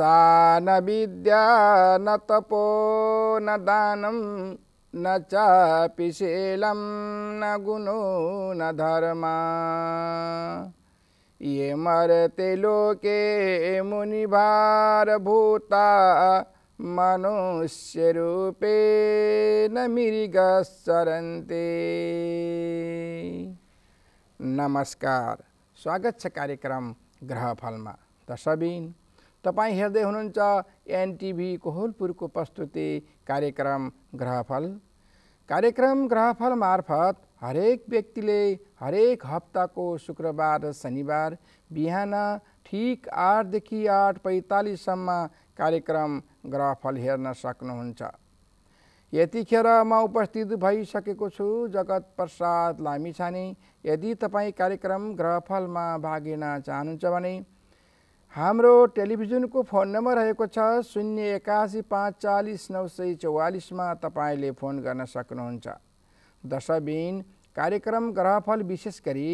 न विद्या न तपो न दानं न चापि शीलं न गुणो न धर्मा ये मरते लोके मुनिभारभूता मनुष्यरूपेण मिरिगस्सरन्ते नमस्कार स्वागत छ कार्यक्रम ग्रह फलमा दर्शबिन तपाईँ हेर्दै हुनुहुन्छ एनटिभी कोहलपुरको प्रस्तुति कार्यक्रम ग्रहफल कार्यक्रम ग्रहफल मार्फत हरेक व्यक्तिले हरेक हप्ताको शुक्रबार र शनिबार बिहान ठिक आठदेखि आठ पैँतालिससम्म कार्यक्रम ग्रहफल हेर्न सक्नुहुन्छ यतिखेर म उपस्थित भइसकेको छु जगत प्रसाद लामिछाने यदि तपाईँ कार्यक्रम ग्रहफलमा भाग लिन चाहनुहुन्छ भने हाम्रो टेलिभिजनको फोन नम्बर रहेको छ शून्य एकासी पाँच चालिस नौ सय चौवालिसमा तपाईँले फोन गर्न सक्नुहुन्छ दशबिन कार्यक्रम ग्रहफल विशेष गरी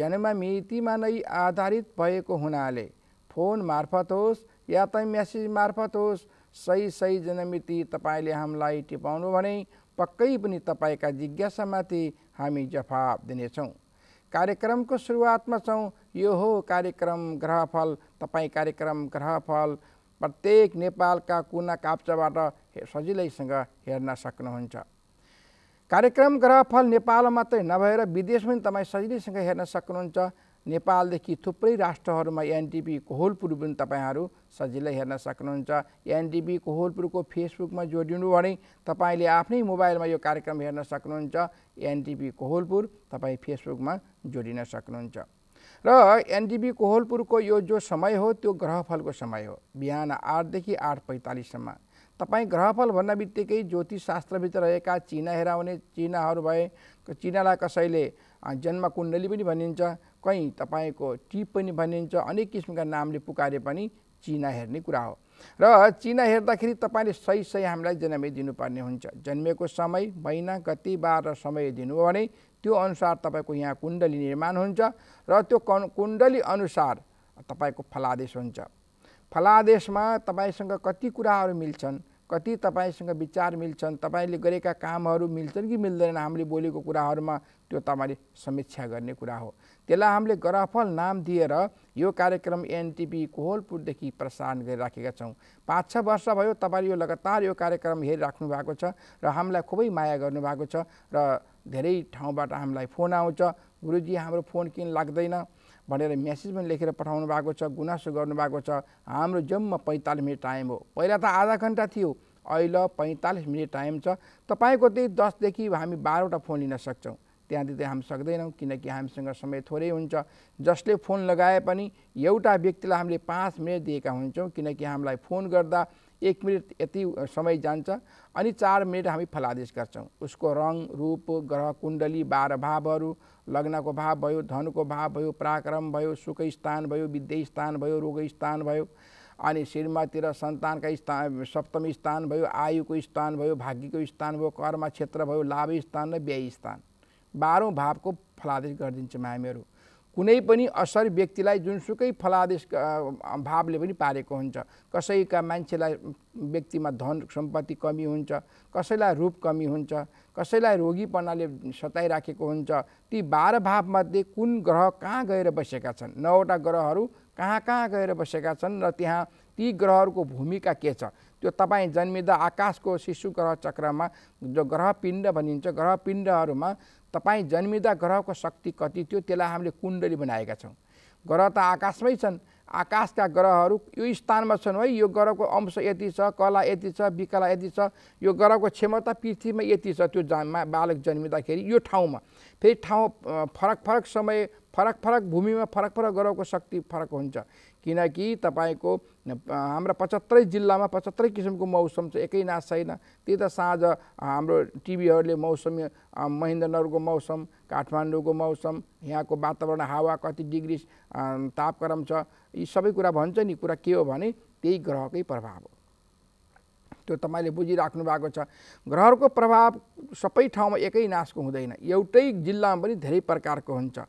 जन्म मितिमा नै आधारित भएको हुनाले फोन मार्फत होस् या त म्यासेज मार्फत होस् सही सही जन्ममिति तपाईँले हामीलाई टिपाउनु भने पक्कै पनि तपाईँका जिज्ञासामाथि हामी जवाब दिनेछौँ कार्यक्रमको सुरुवातमा छौँ यो हो कार्यक्रम ग्रहफल तपाईँ कार्यक्रम ग्रहफल प्रत्येक नेपालका कुना काप्चाबाट सजिलैसँग हेर्न सक्नुहुन्छ कार्यक्रम ग्रहफल नेपालमा मात्रै नभएर विदेश पनि तपाईँ सजिलैसँग हेर्न सक्नुहुन्छ नेपालदेखि थुप्रै राष्ट्रहरूमा एनडिपी कोहोलपुर पनि तपाईँहरू सजिलै हेर्न सक्नुहुन्छ एनडिपी कोहोलपुरको फेसबुकमा जोडिनु भने तपाईँले आफ्नै मोबाइलमा यो कार्यक्रम हेर्न सक्नुहुन्छ एनडिपी कोहोलपुर तपाईँ फेसबुकमा जोडिन सक्नुहुन्छ र एनडिबी कोहलपुरको यो जो समय हो त्यो ग्रहफलको समय हो बिहान आठदेखि आठ पैँतालिससम्म तपाईँ ग्रहफल भन्न बित्तिकै ज्योतिषशास्त्रभित्र रहेका चिना हेराउने चिनाहरू भए चिनालाई कसैले जन्म कुण्डली पनि भनिन्छ कहीँ तपाईँको टिप पनि भनिन्छ अनेक किसिमका नामले पुकारे पनि चिना हेर्ने कुरा हो र चिना हेर्दाखेरि तपाईँले सही सही हामीलाई जन्मै दिनुपर्ने हुन्छ जन्मेको समय महिना गति बार र समय हो भने त्यो अनुसार तपाईँको यहाँ कुण्डली निर्माण हुन्छ र त्यो कुण्डली अनुसार तपाईँको फलादेश हुन्छ फलादेशमा तपाईँसँग कति कुराहरू मिल्छन् कति तपाईँसँग विचार मिल्छन् तपाईँले गरेका कामहरू मिल्छन् कि मिल्दैनन् हामीले बोलेको कुराहरूमा त्यो तपाईँले समीक्षा गर्ने कुरा हो त्यसलाई हामीले ग्रहफल नाम दिएर यो कार्यक्रम एनटिपी कोहलपुरदेखि प्रसारण गरिराखेका छौँ पाँच छ वर्ष भयो तपाईँले यो लगातार यो कार्यक्रम हेरिराख्नु भएको छ र हामीलाई खुबै माया गर्नुभएको छ र धेरै ठाउँबाट हामीलाई फोन आउँछ गुरुजी हाम्रो फोन किन लाग्दैन भनेर म्यासेज पनि लेखेर पठाउनु भएको छ गुनासो गर्नुभएको छ हाम्रो जम्मा पैँतालिस मिनट टाइम हो पहिला त आधा घन्टा थियो अहिले पैँतालिस मिनट टाइम छ तपाईँको त्यही दसदेखि हामी बाह्रवटा फोन लिन सक्छौँ त्यहाँदेखि हामी सक्दैनौँ किनकि हामीसँग समय थोरै हुन्छ जसले फोन लगाए पनि एउटा व्यक्तिलाई हामीले पाँच मिनट दिएका हुन्छौँ किनकि हामीलाई फोन गर्दा एक मिनट यति समय जान्छ अनि चार मिनट हामी फलादेश गर्छौँ उसको रङ रूप ग्रह कुण्डली बाह्र भावहरू लग्नको भाव भयो धनको भाव भयो पराक्रम भयो सुख स्थान भयो विद्या स्थान भयो रोग स्थान भयो अनि श्रीमातिर सन्तानका स्थान सप्तम स्थान भयो आयुको स्थान भयो भाग्यको स्थान भयो कर्म क्षेत्र भयो लाभ स्थान र व्यय स्थान बाह्रौँ भावको फलादेश गरिदिन्छौँ हामीहरू कुनै पनि असर व्यक्तिलाई जुनसुकै फलादेश भावले पनि पारेको हुन्छ कसैका मान्छेलाई व्यक्तिमा धन सम्पत्ति कमी हुन्छ कसैलाई रूप कमी हुन्छ कसैलाई रोगीपनाले सताइराखेको हुन्छ ती बाह्र भावमध्ये कुन ग्रह कहाँ गएर बसेका छन् नौवटा ग्रहहरू कहाँ कहाँ गएर बसेका छन् र त्यहाँ ती ग्रहहरूको भूमिका के छ त्यो तपाईँ जन्मिँदा आकाशको शिशु ग्रह चक्रमा जो ग्रहपिण्ड भनिन्छ ग्रहपिण्डहरूमा तपाईँ जन्मिँदा ग्रहको शक्ति कति थियो त्यसलाई हामीले कुण्डली बनाएका छौँ ग्रह त आकाशमै छन् आकाशका ग्रहहरू यो स्थानमा छन् है यो ग्रहको अंश यति छ कला यति छ विकला यति छ यो ग्रहको क्षमता पृथ्वीमा यति छ त्यो जन्मा बालक जन्मिँदाखेरि यो ठाउँमा फेरि ठाउँ फरक फरक समय फरक फरक भूमिमा फरक फरक ग्रहको शक्ति फरक हुन्छ किनकि तपाईँको हाम्रा पचहत्तरै जिल्लामा पचहत्तरै किसिमको मौसम छ एकै नाश छैन त्यही त साँझ हाम्रो टिभीहरूले मौसमी महेन्द्रनगरको मौसम काठमाडौँको मौसम यहाँको वातावरण हावा कति डिग्री तापक्रम छ यी सबै कुरा भन्छ नि कुरा के हो भने त्यही ग्रहकै प्रभाव हो त्यो तपाईँले बुझिराख्नु भएको छ ग्रहहरूको प्रभाव सबै ठाउँमा एकै नाशको हुँदैन एउटै जिल्लामा पनि धेरै प्रकारको हुन्छ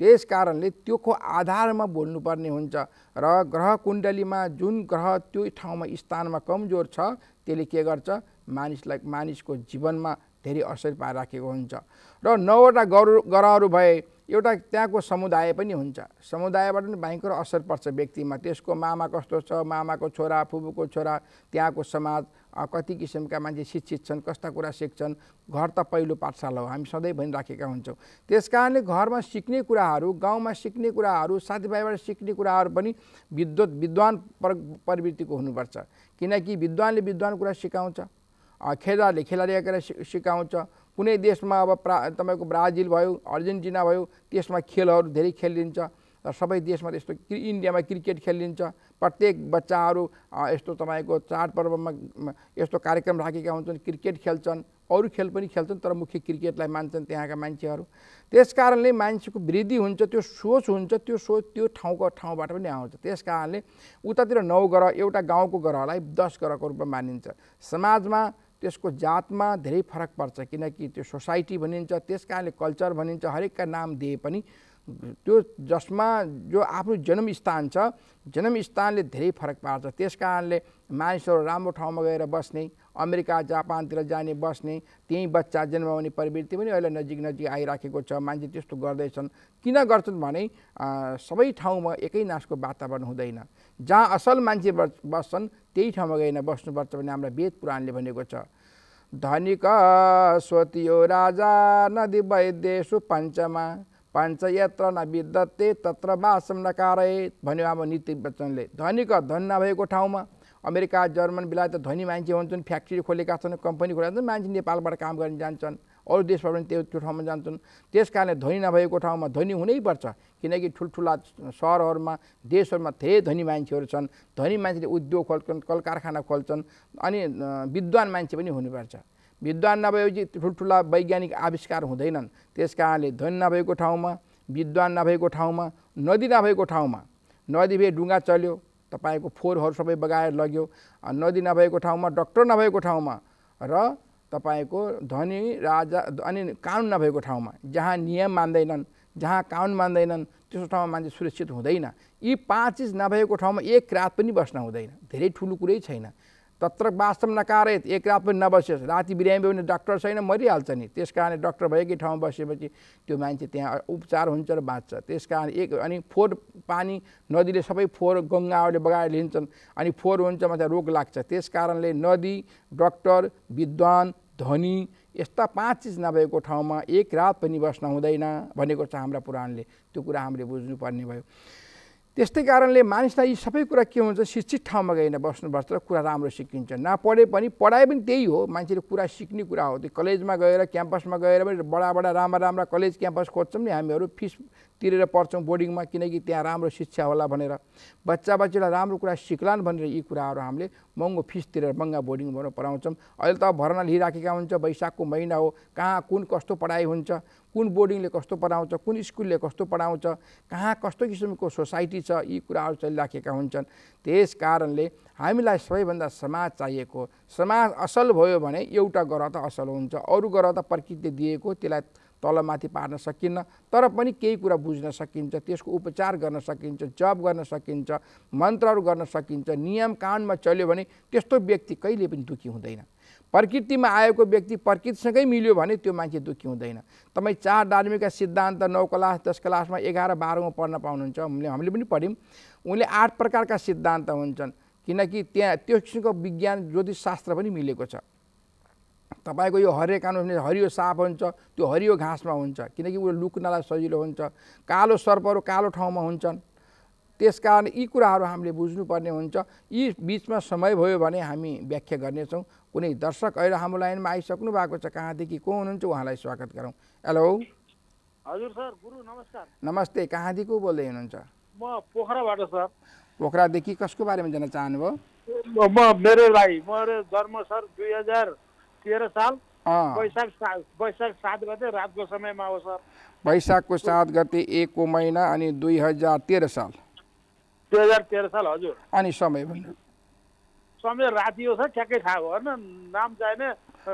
त्यस कारणले त्योको आधारमा बोल्नुपर्ने हुन्छ र ग्रह कुण्डलीमा जुन ग्रह त्यो ठाउँमा स्थानमा कमजोर छ त्यसले के गर्छ मानिसलाई मानिसको जीवनमा धेरै असर पाइराखेको हुन्छ र नौवटा गरु ग्रहहरू भए एउटा त्यहाँको समुदाय पनि हुन्छ समुदायबाट पनि भयङ्कर असर पर्छ व्यक्तिमा त्यसको मामा कस्तो छ मामाको छोरा फुबुको छोरा त्यहाँको समाज कति किसिमका मान्छे शिक्षित छन् कस्ता कुरा सिक्छन् घर त पहिलो पाठशाला हो हामी सधैँ भनिराखेका हुन्छौँ त्यस कारणले घरमा सिक्ने कुराहरू गाउँमा सिक्ने कुराहरू साथीभाइबाट सिक्ने कुराहरू पनि विद्वत विद्वान पर प्रवृत्तिको हुनुपर्छ किनकि विद्वानले विद्वान कुरा सिकाउँछ खेलाडीले खेलाडीका कुरा सिकाउँछ कुनै देशमा अब प्रा तपाईँको ब्राजिल भयो अर्जेन्टिना भयो त्यसमा खेलहरू धेरै खेलिन्छ र सबै देशमा यस्तो इन्डियामा क्रिकेट खेलिन्छ प्रत्येक बच्चाहरू यस्तो तपाईँको चाडपर्वमा यस्तो कार्यक्रम राखेका हुन्छन् क्रिकेट खेल्छन् अरू खेल पनि खेल्छन् तर मुख्य क्रिकेटलाई मान्छन् त्यहाँका मान्छेहरू त्यस कारणले मान्छेको वृद्धि हुन्छ त्यो सोच हुन्छ त्यो सोच त्यो ठाउँको ठाउँबाट पनि आउँछ त्यस कारणले उतातिर नौ ग्रह एउटा गाउँको ग्रहलाई दस ग्रहको रूपमा मानिन्छ समाजमा त्यसको जातमा धेरै फरक पर्छ किनकि त्यो सोसाइटी भनिन्छ त्यस कारणले कल्चर भनिन्छ हरेकका नाम दिए पनि त्यो जसमा जो आफ्नो जन्मस्थान छ जन्मस्थानले धेरै फरक पार्छ त्यस कारणले मानिसहरू राम्रो ठाउँमा गएर बस्ने अमेरिका जापानतिर जाने बस्ने त्यही बच्चा जन्माउने प्रवृत्ति पनि अहिले नजिक नजिक आइराखेको छ मान्छे त्यस्तो गर्दैछन् किन गर्छन् भने सबै ठाउँमा एकै नासको वातावरण हुँदैन जहाँ असल मान्छे बस्छन् त्यही ठाउँमा गएर बस्नुपर्छ भन्ने हाम्रो वेद पुराणले भनेको छ धनिक स्वतियो राजा नदी सु पञ्चमा पञ्चयत्र न विद्धते तत्र बासम नकारे भन्यो अब नीति बच्चनले धनीको धन नभएको ठाउँमा अमेरिका जर्मन बेलायत धनी मान्छे हुन्छन् फ्याक्ट्री खोलेका छन् कम्पनी खोलेका छन् मान्छे नेपालबाट काम गर्न जान्छन् अरू देशबाट पनि त्यो त्यो ठाउँमा जान्छन् त्यस कारणले धनी नभएको ठाउँमा धनी हुनैपर्छ किनकि ठुल्ठुला सहरहरूमा देशहरूमा धेरै धनी मान्छेहरू छन् धनी मान्छेले उद्योग खोल्छन् कल कारखाना खोल्छन् अनि विद्वान मान्छे पनि हुनुपर्छ विद्वान नभएपछि ठुल्ठुला वैज्ञानिक आविष्कार हुँदैनन् त्यस कारणले धन नभएको ठाउँमा विद्वान नभएको ठाउँमा नदी नभएको ठाउँमा नदी भए डुङ्गा चल्यो तपाईँको फोहोरहरू सबै बगाएर लग्यो नदी नभएको ठाउँमा डक्टर नभएको ठाउँमा र तपाईँको धनी राजा अनि कानुन नभएको ठाउँमा जहाँ नियम मान्दैनन् जहाँ कानुन मान्दैनन् त्यस्तो ठाउँमा मान्छे सुरक्षित हुँदैन यी पाँच चिज नभएको ठाउँमा एक रात पनि बस्न हुँदैन धेरै ठुलो कुरै छैन तत्र वास्तव नकारेत एक रात पनि नबसेस् राति बिरामी भयो भने डक्टर छैन मरिहाल्छ नि त्यस कारण डक्टर भएकै ठाउँमा बसेपछि त्यो मान्छे त्यहाँ उपचार हुन्छ र बाँच्छ त्यस कारण एक अनि फोहोर पानी नदीले सबै फोहोर गङ्गाहरूले बगाएर लिन्छन् अनि फोहोर हुन्छ मलाई रोग लाग्छ त्यस कारणले नदी डक्टर विद्वान धनी यस्ता पाँच चिज नभएको ठाउँमा एक रात पनि बस्न हुँदैन भनेको छ हाम्रा पुराणले त्यो कुरा हामीले बुझ्नुपर्ने भयो त्यस्तै कारणले मानिसलाई यी सबै कुरा के हुन्छ शिक्षित ठाउँमा गएन बस्नुपर्छ र कुरा राम्रो सिकिन्छ नपढे पनि पढाइ पनि त्यही हो मान्छेले कुरा सिक्ने कुरा हो त्यो कलेजमा गएर क्याम्पसमा गएर पनि बडा बडा राम्रा राम्रा कलेज क्याम्पस खोज्छौँ नि हामीहरू फिस तिरेर पढ्छौँ बोर्डिङमा किनकि त्यहाँ राम्रो शिक्षा होला भनेर बच्चा बच्चीलाई राम्रो कुरा सिक्लान् भनेर यी कुराहरू हामीले महँगो फिस तिरेर महँगा बोर्डिङबाट पढाउँछौँ अहिले त भर्ना लिइराखेका हुन्छ वैशाखको महिना हो कहाँ कुन कस्तो पढाइ हुन्छ कुन बोर्डिङले कस्तो पढाउँछ कुन स्कुलले कस्तो पढाउँछ कहाँ कस्तो किसिमको सोसाइटी छ यी कुराहरू चलिराखेका हुन्छन् त्यस कारणले हामीलाई सबैभन्दा समाज चाहिएको समाज असल भयो भने एउटा ग्रह त असल हुन्छ अरू ग्रह त प्रकृतिले दिएको त्यसलाई तलमाथि पार्न सकिन्न तर पनि केही कुरा बुझ्न सकिन्छ त्यसको उपचार गर्न सकिन्छ जप गर्न सकिन्छ मन्त्रहरू गर्न सकिन्छ नियम कानमा चल्यो भने त्यस्तो व्यक्ति कहिले पनि दुःखी हुँदैन प्रकृतिमा आएको व्यक्ति प्रकृतिसँगै मिल्यो भने त्यो मान्छे दुःखी हुँदैन तपाईँ चार धार्मिकका सिद्धान्त नौ क्लास दस क्लासमा एघार बाह्रमा पढ्न पाउनुहुन्छ हामीले हामीले पनि पढ्यौँ उनले आठ प्रकारका सिद्धान्त हुन्छन् किनकि त्यहाँ त्यो किसिमको विज्ञान ज्योतिषशास्त्र पनि मिलेको छ तपाईँको यो हरियो कानु भने हरियो साप हुन्छ त्यो हरियो घाँसमा हुन्छ किनकि उसले लुक्नलाई सजिलो हुन्छ कालो सर्पहरू कालो ठाउँमा हुन्छन् त्यसकारण यी कुराहरू हामीले बुझ्नुपर्ने हुन्छ यी बिचमा समय भयो भने हामी व्याख्या गर्नेछौँ कुनै दर्शक अहिले हाम्रो लाइनमा आइसक्नु भएको छ कहाँदेखि को हुनुहुन्छ उहाँलाई स्वागत गरौँ हेलो हजुर सर गुरु नमस्कार नमस्ते कहाँदेखि को बोल्दै हुनुहुन्छ म पोखराबाट सर पोखरादेखि कसको बारेमा जान चाहनुभयो मेरो लागि मेरो जन्म सर दुई हजार तेह्र साल वैशाख वैशाख सात गते रातको समयमा हो सर वैशाखको सात गते एकको महिना अनि दुई हजार तेह्र साल दुई हजार तेह्र साल हजुर अनि समय भन्नु समय राति हो सर ठ्याक्कै थाहा हो होइन नाम चाहिने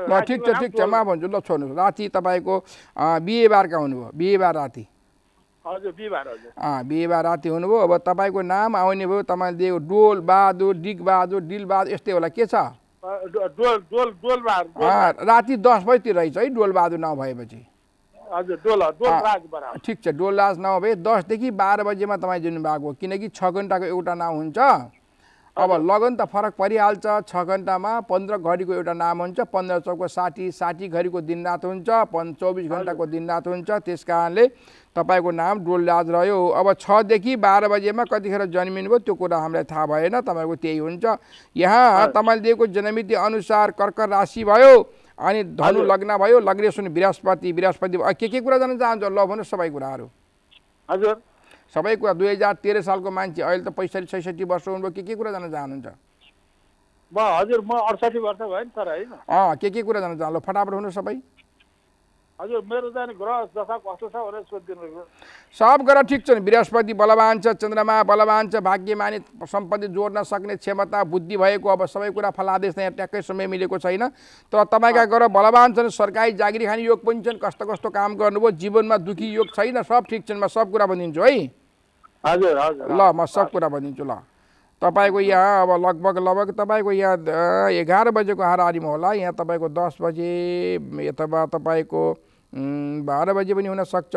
ल ठिक छ ठिक छ म भन्छु ल छोड्नु राति तपाईँको बिहिबारका हुनुभयो बिहिबार राति बिहिबार राति हुनुभयो अब तपाईँको नाम आउने भयो तपाईँले डोल बहादुर डिग बहादुर डिल बहादुर यस्तै होला के छ राति दस बजीतिर रहेछ है डोलबहादुर नभएपछि ठिक छ डोल राज नभए दसदेखि बाह्र बजीमा तपाईँ दिनुभएको किनकि छ घन्टाको एउटा नाउँ हुन्छ अब लगन त फरक परिहाल्छ छ घन्टामा पन्ध्र घडीको एउटा नाम हुन्छ पन्ध्र चौको साठी साठी घडीको दिनरात हुन्छ पन् चौबिस घन्टाको दिनरात हुन्छ त्यस कारणले तपाईँको नाम डोलराज रह्यो अब छदेखि बाह्र बजेमा कतिखेर जन्मिनुभयो त्यो कुरा हामीलाई थाहा भएन तपाईँको त्यही हुन्छ यहाँ तपाईँले दिएको जन्ममिति अनुसार कर्क राशि भयो अनि धनु लग्न भयो सुन बृहस्पति बृहस्पति के के कुरा जान्न चाहन्छ ल भन्नुहोस् सबै कुराहरू हजुर सबै कुरा दुई हजार तेह्र सालको मान्छे अहिले त पैँसठी छैसठी वर्ष हुनुभयो के के कुरा जान चाहनुहुन्छ म हजुर म अडसठी वर्ष भयो नि तर होइन अँ के के कुरा जान चाहनु फटाफट हुनु सबै हजुर मेरो जाने ग्रह दशा कस्तो छ भनेर सोधिदिनु सब ग्रह ठिक छन् बृहस्पति बलवान छ चन्द्रमा बलवान छ भाग्यमानी सम्पत्ति जोड्न सक्ने क्षमता बुद्धि भएको अब सबै कुरा फलादेश यहाँ ट्याक्कै समय मिलेको छैन तर तपाईँका ग्रह बलवान छन् सरकारी जागिरी खाने योग पनि छन् कस्तो कस्तो काम गर्नुभयो जीवनमा दुखी योग छैन सब ठिक छन् म सब कुरा भनिदिन्छु है हजुर हजुर ल म सब कुरा भनिदिन्छु ल तपाईँको यहाँ अब लगभग लगभग तपाईँको यहाँ एघार बजेको हाराहारीमा होला यहाँ तपाईँको दस बजे अथवा तपाईँको बाह्र बजे पनि हुनसक्छ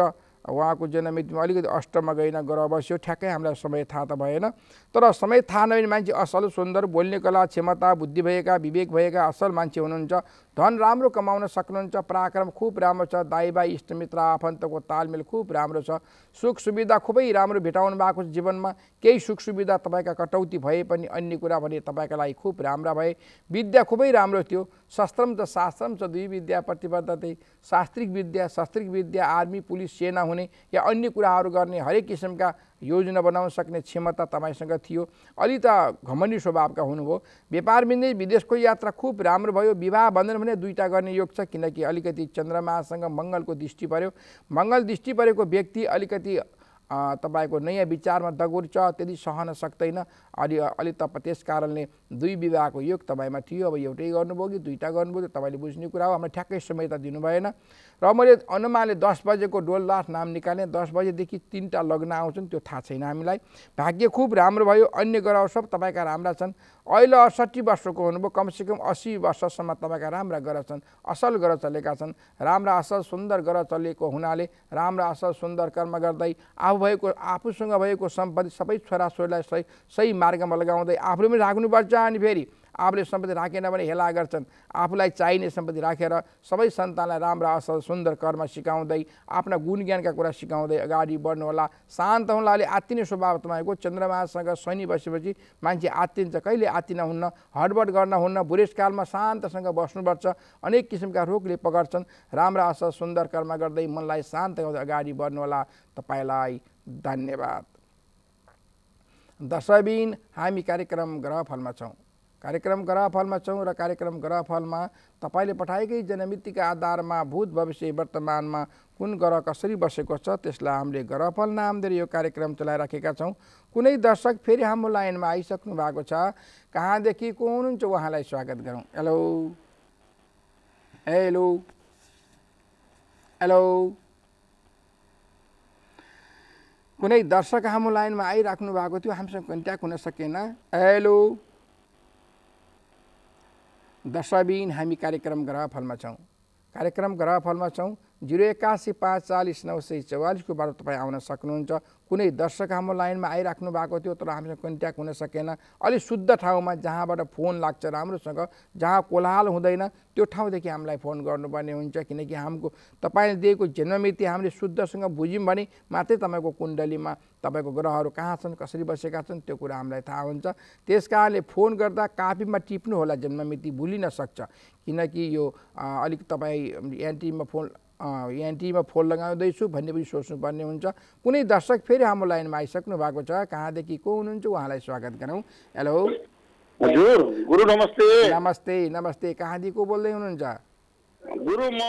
उहाँको जन्ममितिमा अलिकति अष्टमा गइन ग्रह बस्यो ठ्याक्कै हामीलाई समय थाहा त भएन तर समय थाहा नभए मान्छे असल सुन्दर बोल्ने कला क्षमता बुद्धि भएका विवेक भएका असल मान्छे हुनुहुन्छ धन राम्रो कमाउन सक्नुहुन्छ पराक्रम खुब राम्रो छ दाईबाई इष्टमित्र आफन्तको तालमेल खुब राम्रो छ सुख सुविधा खुबै राम्रो भेटाउनु भएको छ जीवनमा केही सुख सुविधा तपाईँका कटौती भए पनि अन्य कुरा भने तपाईँका लागि खुब राम्रा भए विद्या खुबै राम्रो थियो शस्त्रम त शास्त्रम छ दुई विद्या प्रतिबद्धते शास्त्रिक विद्या शास्त्रिक विद्या आर्मी पुलिस सेना हुने या अन्य कुराहरू गर्ने हरेक किसिमका योजना बनाउन सक्ने क्षमता तपाईँसँग थियो अलि त घमण्डी स्वभावका हुनुभयो व्यापार बिन्दै विदेशको यात्रा खुब राम्रो भयो विवाह बन्धन भने दुईवटा गर्ने योग छ किनकि अलिकति चन्द्रमासँग मङ्गलको दृष्टि पऱ्यो मङ्गल दृष्टि परेको व्यक्ति अलिकति तपाईँको नयाँ विचारमा दगुर्छ त्यति सहन सक्दैन अलि अलि त त्यस कारणले दुई विवाहको योग तपाईँमा थियो अब एउटै गर्नुभयो कि दुईवटा गर्नुभयो तपाईँले बुझ्ने कुरा हो हामीलाई ठ्याक्कै समय त दिनु भएन र मैले अनुमानले दस बजेको डोललाठ नाम निकालेँ दस बजेदेखि तिनवटा लग्न आउँछन् त्यो थाहा छैन हामीलाई भाग्य खुब राम्रो भयो अन्य ग्रह सब तपाईँका राम्रा छन् अहिले अडसट्ठी वर्षको हुनुभयो कमसेकम असी वर्षसम्म तपाईँका राम्रा ग्रह छन् असल ग्रह चलेका छन् राम्रा असल सुन्दर ग्रह चलेको हुनाले राम्रा असल सुन्दर कर्म गर्दै आफू भएको आफूसँग भएको सम्पत्ति सबै छोराछोरीलाई सही सही मार्गमा लगाउँदै आफूले पनि राख्नुपर्छ अनि फेरि आफूले सम्पत्ति राखेन भने हेला गर्छन् आफूलाई चाहिने सम्पत्ति राखेर सबै सन्तानलाई राम्रा असल सुन्दर कर्म सिकाउँदै आफ्ना गुण ज्ञानका कुरा सिकाउँदै अगाडि बढ्नुहोला शान्त हुनुहोला अहिले आत्तिने स्वभाव तपाईँको चन्द्रमासँग शनि बसेपछि मान्छे आत्तिन्छ कहिले आत्तिन हुन्न हडबड गर्न हुन्न बुढेसकालमा शान्तसँग बस्नुपर्छ अनेक किसिमका रोगले पकड्छन् राम्रा असल सुन्दर कर्म गर्दै मनलाई शान्त गर्दै अगाडि बढ्नुहोला तपाईँलाई धन्यवाद दशबिन हामी कार्यक्रम ग्रहफलमा छौँ कार्यक्रम ग्रहफलमा छौँ र कार्यक्रम ग्रहफलमा तपाईँले पठाएकै जनमितिका आधारमा भूत भविष्य वर्तमानमा कुन ग्रह कसरी बसेको छ त्यसलाई हामीले ग्रहफल नाम दिएर यो कार्यक्रम चलाइराखेका छौँ कुनै दर्शक फेरि हाम्रो लाइनमा आइसक्नु भएको छ कहाँदेखि को हुनुहुन्छ उहाँलाई स्वागत गरौँ हेलो हेलो हेलो कुनै दर्शक हाम्रो लाइनमा आइराख्नु भएको थियो हामीसँग कन्ट्याक्ट हुन सकेन हेलो दशबिन हामी कार्यक्रम फलमा छौँ कार्यक्रम फलमा छौँ जिरो एक्कासी पाँच चालिस नौ सय चौवालिसको बाटो तपाईँ आउन सक्नुहुन्छ कुनै दर्शक हाम्रो लाइनमा आइराख्नु भएको थियो तर हामीसँग कन्ट्याक्ट हुन सकेन अलिक शुद्ध ठाउँमा जहाँबाट फोन लाग्छ राम्रोसँग जहाँ कोलाहाल हुँदैन त्यो ठाउँदेखि हामीलाई फोन गर्नुपर्ने हुन्छ किनकि हाम्रो तपाईँले दिएको जन्ममिति हामीले शुद्धसँग बुझ्यौँ भने मात्रै तपाईँको कुण्डलीमा तपाईँको ग्रहहरू कहाँ छन् कसरी बसेका छन् त्यो कुरा हामीलाई थाहा हुन्छ त्यस कारणले फोन गर्दा कापीमा टिप्नु होला जन्ममिति भुलिन सक्छ किनकि यो अलिक तपाईँ एन्टीमा फोन एनटिईमा फोन लगाउँदैछु भन्ने पनि सोच्नुपर्ने हुन्छ कुनै दर्शक फेरि हाम्रो लाइनमा आइसक्नु भएको छ कहाँदेखि को हुनुहुन्छ उहाँलाई स्वागत गरौँ हेलो हजुर गुरु नमस्ते नमस्ते नमस्ते कहाँदेखि को बोल्दै हुनुहुन्छ गुरु म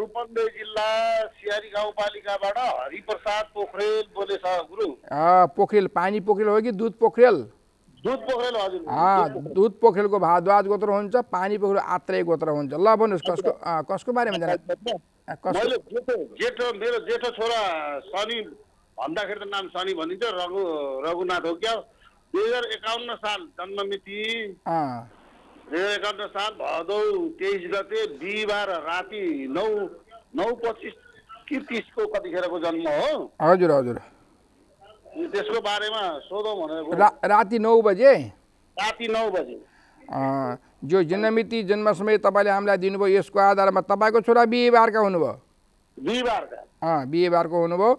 रूपन्दे जिल्ला सियारी गाउँपालिकाबाट हरिप्रसाद पोखरेल बोले गुरु पोखरेल पानी पोखरेल हो कि दुध पोखरेल दुध पोखरेलको भाद्वाज गोत्र हुन्छ पानी पोखरेल आत्रेय गोत्र हुन्छ ल भन्नुहोस् कसको कसको बारेमा जान जेठो मेरो जेठो छोरा शनि भन्दाखेरि त नाम शनि भनिन्छ रघु रघुनाथ हो क्या दुई हजार एकाउन्न साल जन्ममिति दुई हजार एकाउन्न साल भदौ तेइस गते बिहिबार राति नौ नौ पच्चिस कि तिसको कतिखेरको जन्म हो हजुर हजुर त्यसको बारेमा सोधौँ भनेर राति नौ बजे राति नौ बजे जो जन्ममिति जन्म समय तपाईँले हामीलाई दिनुभयो यसको आधारमा तपाईँको छोरा बिहिबारका हुनुभयो बिहिबारको हुनुभयो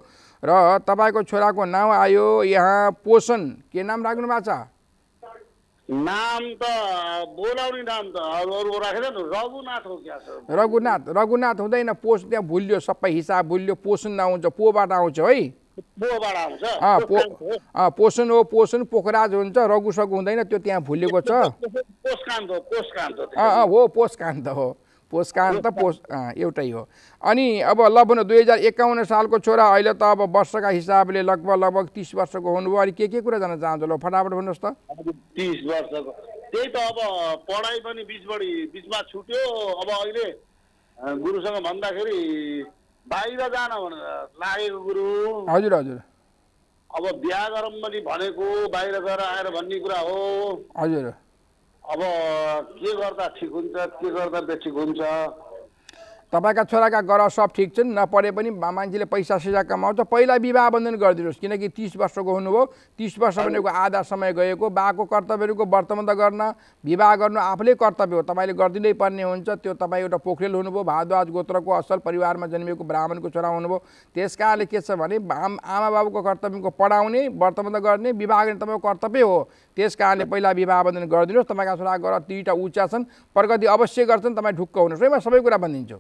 र तपाईँको छोराको नाउँ आयो यहाँ पोषण के नाम राख्नु भएको छ नाम त बोलाउने नाम त अरू रघुनाथ हो क्या रघुनाथ रघुनाथ हुँदैन पोष त्यहाँ भुल्यो सबै हिसाब भुल्यो पोषण नआउँछ पोबाट आउँछ है पोषण हो पोषण पोखराज हुन्छ रगु सगु हुँदैन त्यो त्यहाँ फुलेको छ हो पोषकान्त हो पोषकान्त पोष एउटै हो अनि अब ल भनौँ दुई हजार एकाउन्न सालको छोरा अहिले त अब वर्षका हिसाबले लगभग लगभग तिस वर्षको हुनुभयो अनि के के कुरा जान चाहन्छु ल फटाफट भन्नुहोस् त वर्षको त्यही त अब पढाइ पनि बिचबाट बिचमा छुट्यो अब अहिले गुरुसँग भन्दाखेरि बाहिर जान लागेको गुरु हजुर हजुर अब बिहा गरौँ पनि भनेको बाहिर गएर आएर भन्ने कुरा हो हजुर अब के गर्दा ठिक हुन्छ के गर्दा बेठिक हुन्छ तपाईँका छोराका गर सब ठिक छन् नपढे पनि मान्छेले पैसा सिसा कमाउँछ पहिला विवाह बन्धन गरिदिनुहोस् किनकि तिस वर्षको हुनुभयो तिस वर्ष भनेको आधा समय गएको बाको कर्तव्यहरूको वर्तमान त गर्न विवाह गर्नु आफूले कर्तव्य हो तपाईँले गरिदिनै पर्ने हुन्छ त्यो तपाईँ एउटा पोखरेल हुनुभयो भाद्वाज गोत्रको असल परिवारमा जन्मिएको ब्राह्मणको छोरा हुनुभयो त्यस कारणले के छ भने आम आमा बाबुको कर्तव्यको पढाउने वर्तमान गर्ने विवाह गर्ने तपाईँको कर्तव्य हो त्यस कारणले पहिला विवाह बन्धन गरिदिनुहोस् तपाईँका छोरा गर तिनवटा उच्चा छन् प्रगति अवश्य गर्छन् तपाईँ ढुक्क हुनुहोस् है म सबै कुरा भनिदिन्छु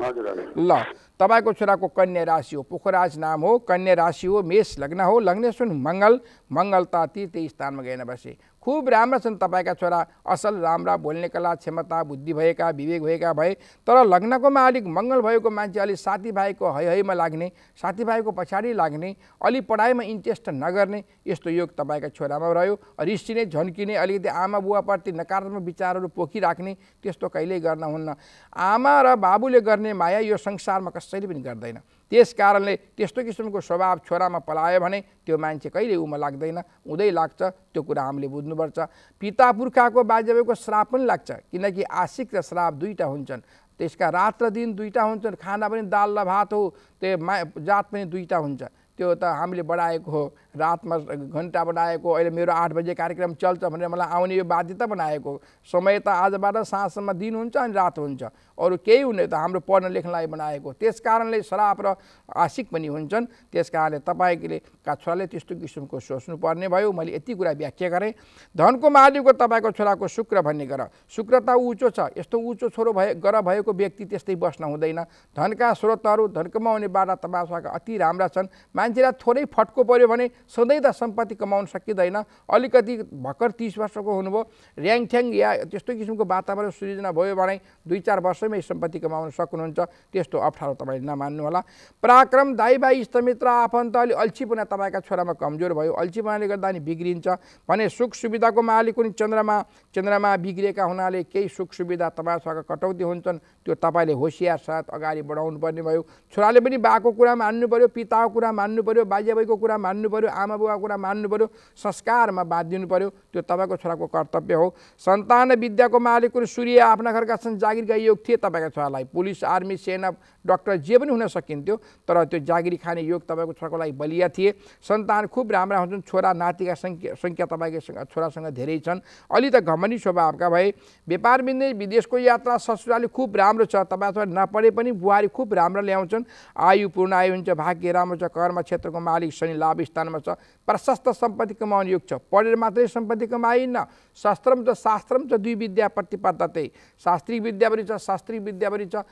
ल तपाईँको छोराको कन्या राशि हो पोखराज नाम हो कन्या राशि हो मेष लग्न हो लग्ने सुन मङ्गल मङ्गल ताती त्यही स्थानमा गएन बसे खुब राम्रा छन् तपाईँका छोरा असल राम्रा बोल्ने कला क्षमता बुद्धि भएका विवेक भएका भए तर लग्नकोमा अलिक मङ्गल भएको मान्छे अलिक साथीभाइको है हैमा लाग्ने साथीभाइको पछाडि लाग्ने अलि पढाइमा इन्ट्रेस्ट नगर्ने यस्तो योग तपाईँका छोरामा रह्यो रिसिने झन्किने अलिकति आमा बुवाप्रति नकारात्मक विचारहरू पोखिराख्ने त्यस्तो कहिल्यै गर्न हुन्न आमा र बाबुले गर्ने माया यो संसारमा कसैले पनि गर्दैन त्यस कारणले त्यस्तो किसिमको स्वभाव छोरामा पलायो भने त्यो मान्छे कहिले उमा लाग्दैन उदै लाग्छ त्यो कुरा हामीले बुझ्नुपर्छ पिता पुर्खाको बाजेबेको श्राप पनि लाग्छ किनकि आशिक र श्राप दुईवटा हुन्छन् त्यसका रात र दिन दुईवटा हुन्छन् खाना पनि दाल र भात हो त्यो मा जात पनि दुईवटा हुन्छ त्यो त हामीले बढाएको हो रातमा घन्टा बढाएको अहिले मेरो आठ बजे कार्यक्रम चल्छ भनेर मलाई आउने यो बाध्यता बनाएको समय त आजबाट साँझसम्म दिन हुन्छ अनि रात हुन्छ अरू केही हुने त हाम्रो पढ्न लेख्नलाई बनाएको त्यस कारणले श्राप र आशिक पनि हुन्छन् त्यस कारणले तपाईँले का छोराले त्यस्तो किसिमको सोच्नुपर्ने भयो मैले यति कुरा व्याख्या गरेँ धनको मालिकको तपाईँको छोराको शुक्र भन्ने गर शुक्र त उचो छ यस्तो उचो छोरो भए गर भएको व्यक्ति त्यस्तै बस्न हुँदैन धनका स्रोतहरू धनकमाउने बाटा तपाईँसँग अति राम्रा छन् मान्छेलाई थोरै फटको पऱ्यो भने सधैँ त सम्पत्ति कमाउन सकिँदैन अलिकति भर्खर तिस वर्षको हुनुभयो ऱ्याङठ्याङ या त्यस्तो किसिमको वातावरण सृजना भयो भने दुई चार वर्षमै सम्पत्ति कमाउन सक्नुहुन्छ त्यस्तो अप्ठ्यारो तपाईँले होला पराक्रम दाइबाई इष्टमित्र आफन्त अलि अल्छीपना तपाईँका छोरामा कमजोर भयो अल्छीपनाले गर्दा नि बिग्रिन्छ भने सुख सुविधाको मालिक कुनै चन्द्रमा चन्द्रमा बिग्रिएका हुनाले केही सुख सुविधा तपाईँसँग कटौती हुन्छन् त्यो तपाईँले होसियार साथ अगाडि बढाउनु पर्ने भयो छोराले पनि बाको कुरा मान्नु पऱ्यो पिताको कुरा मान्नु मान्नु पऱ्यो बाजेबाईको कुरा मान्नु पऱ्यो आमा बुबाको कुरा मान्नु पऱ्यो संस्कारमा दिनु पऱ्यो त्यो तपाईँको छोराको कर्तव्य हो सन्तान विद्याको मालिक कुरो सूर्य आफ्ना घरका छन् जागिरका योग थिए तपाईँको छोरालाई पुलिस आर्मी सेना डक्टर जे पनि हुन सकिन्थ्यो तर त्यो जागिरी खाने योग तपाईँको छोराको लागि बलिया थिए सन्तान खुब राम्रा हुन्छन् छोरा नातिका सङ्ख्या सङ्ख्या तपाईँको छोरासँग धेरै छन् अलि त घमनी स्वभावका भए व्यापार बिन्दै विदेशको यात्रा ससुराली खुब राम्रो छ तपाईँ नपढे पनि बुहारी खुब राम्रो ल्याउँछन् आयु पूर्ण आयु हुन्छ भाग्य राम्रो छ कर्म क्षेत्रको मालिक शनि लाभ स्थानमा छ प्रशस्त सम्पत्ति कमाउने योग छ पढेर मात्रै सम्पत्ति कमाइन्न शास्त्रम छ शास्त्रम छ दुई विद्या प्रतिपादते शास्त्रीय विद्या पनि छ शास्त्रीय विद्या पनि छ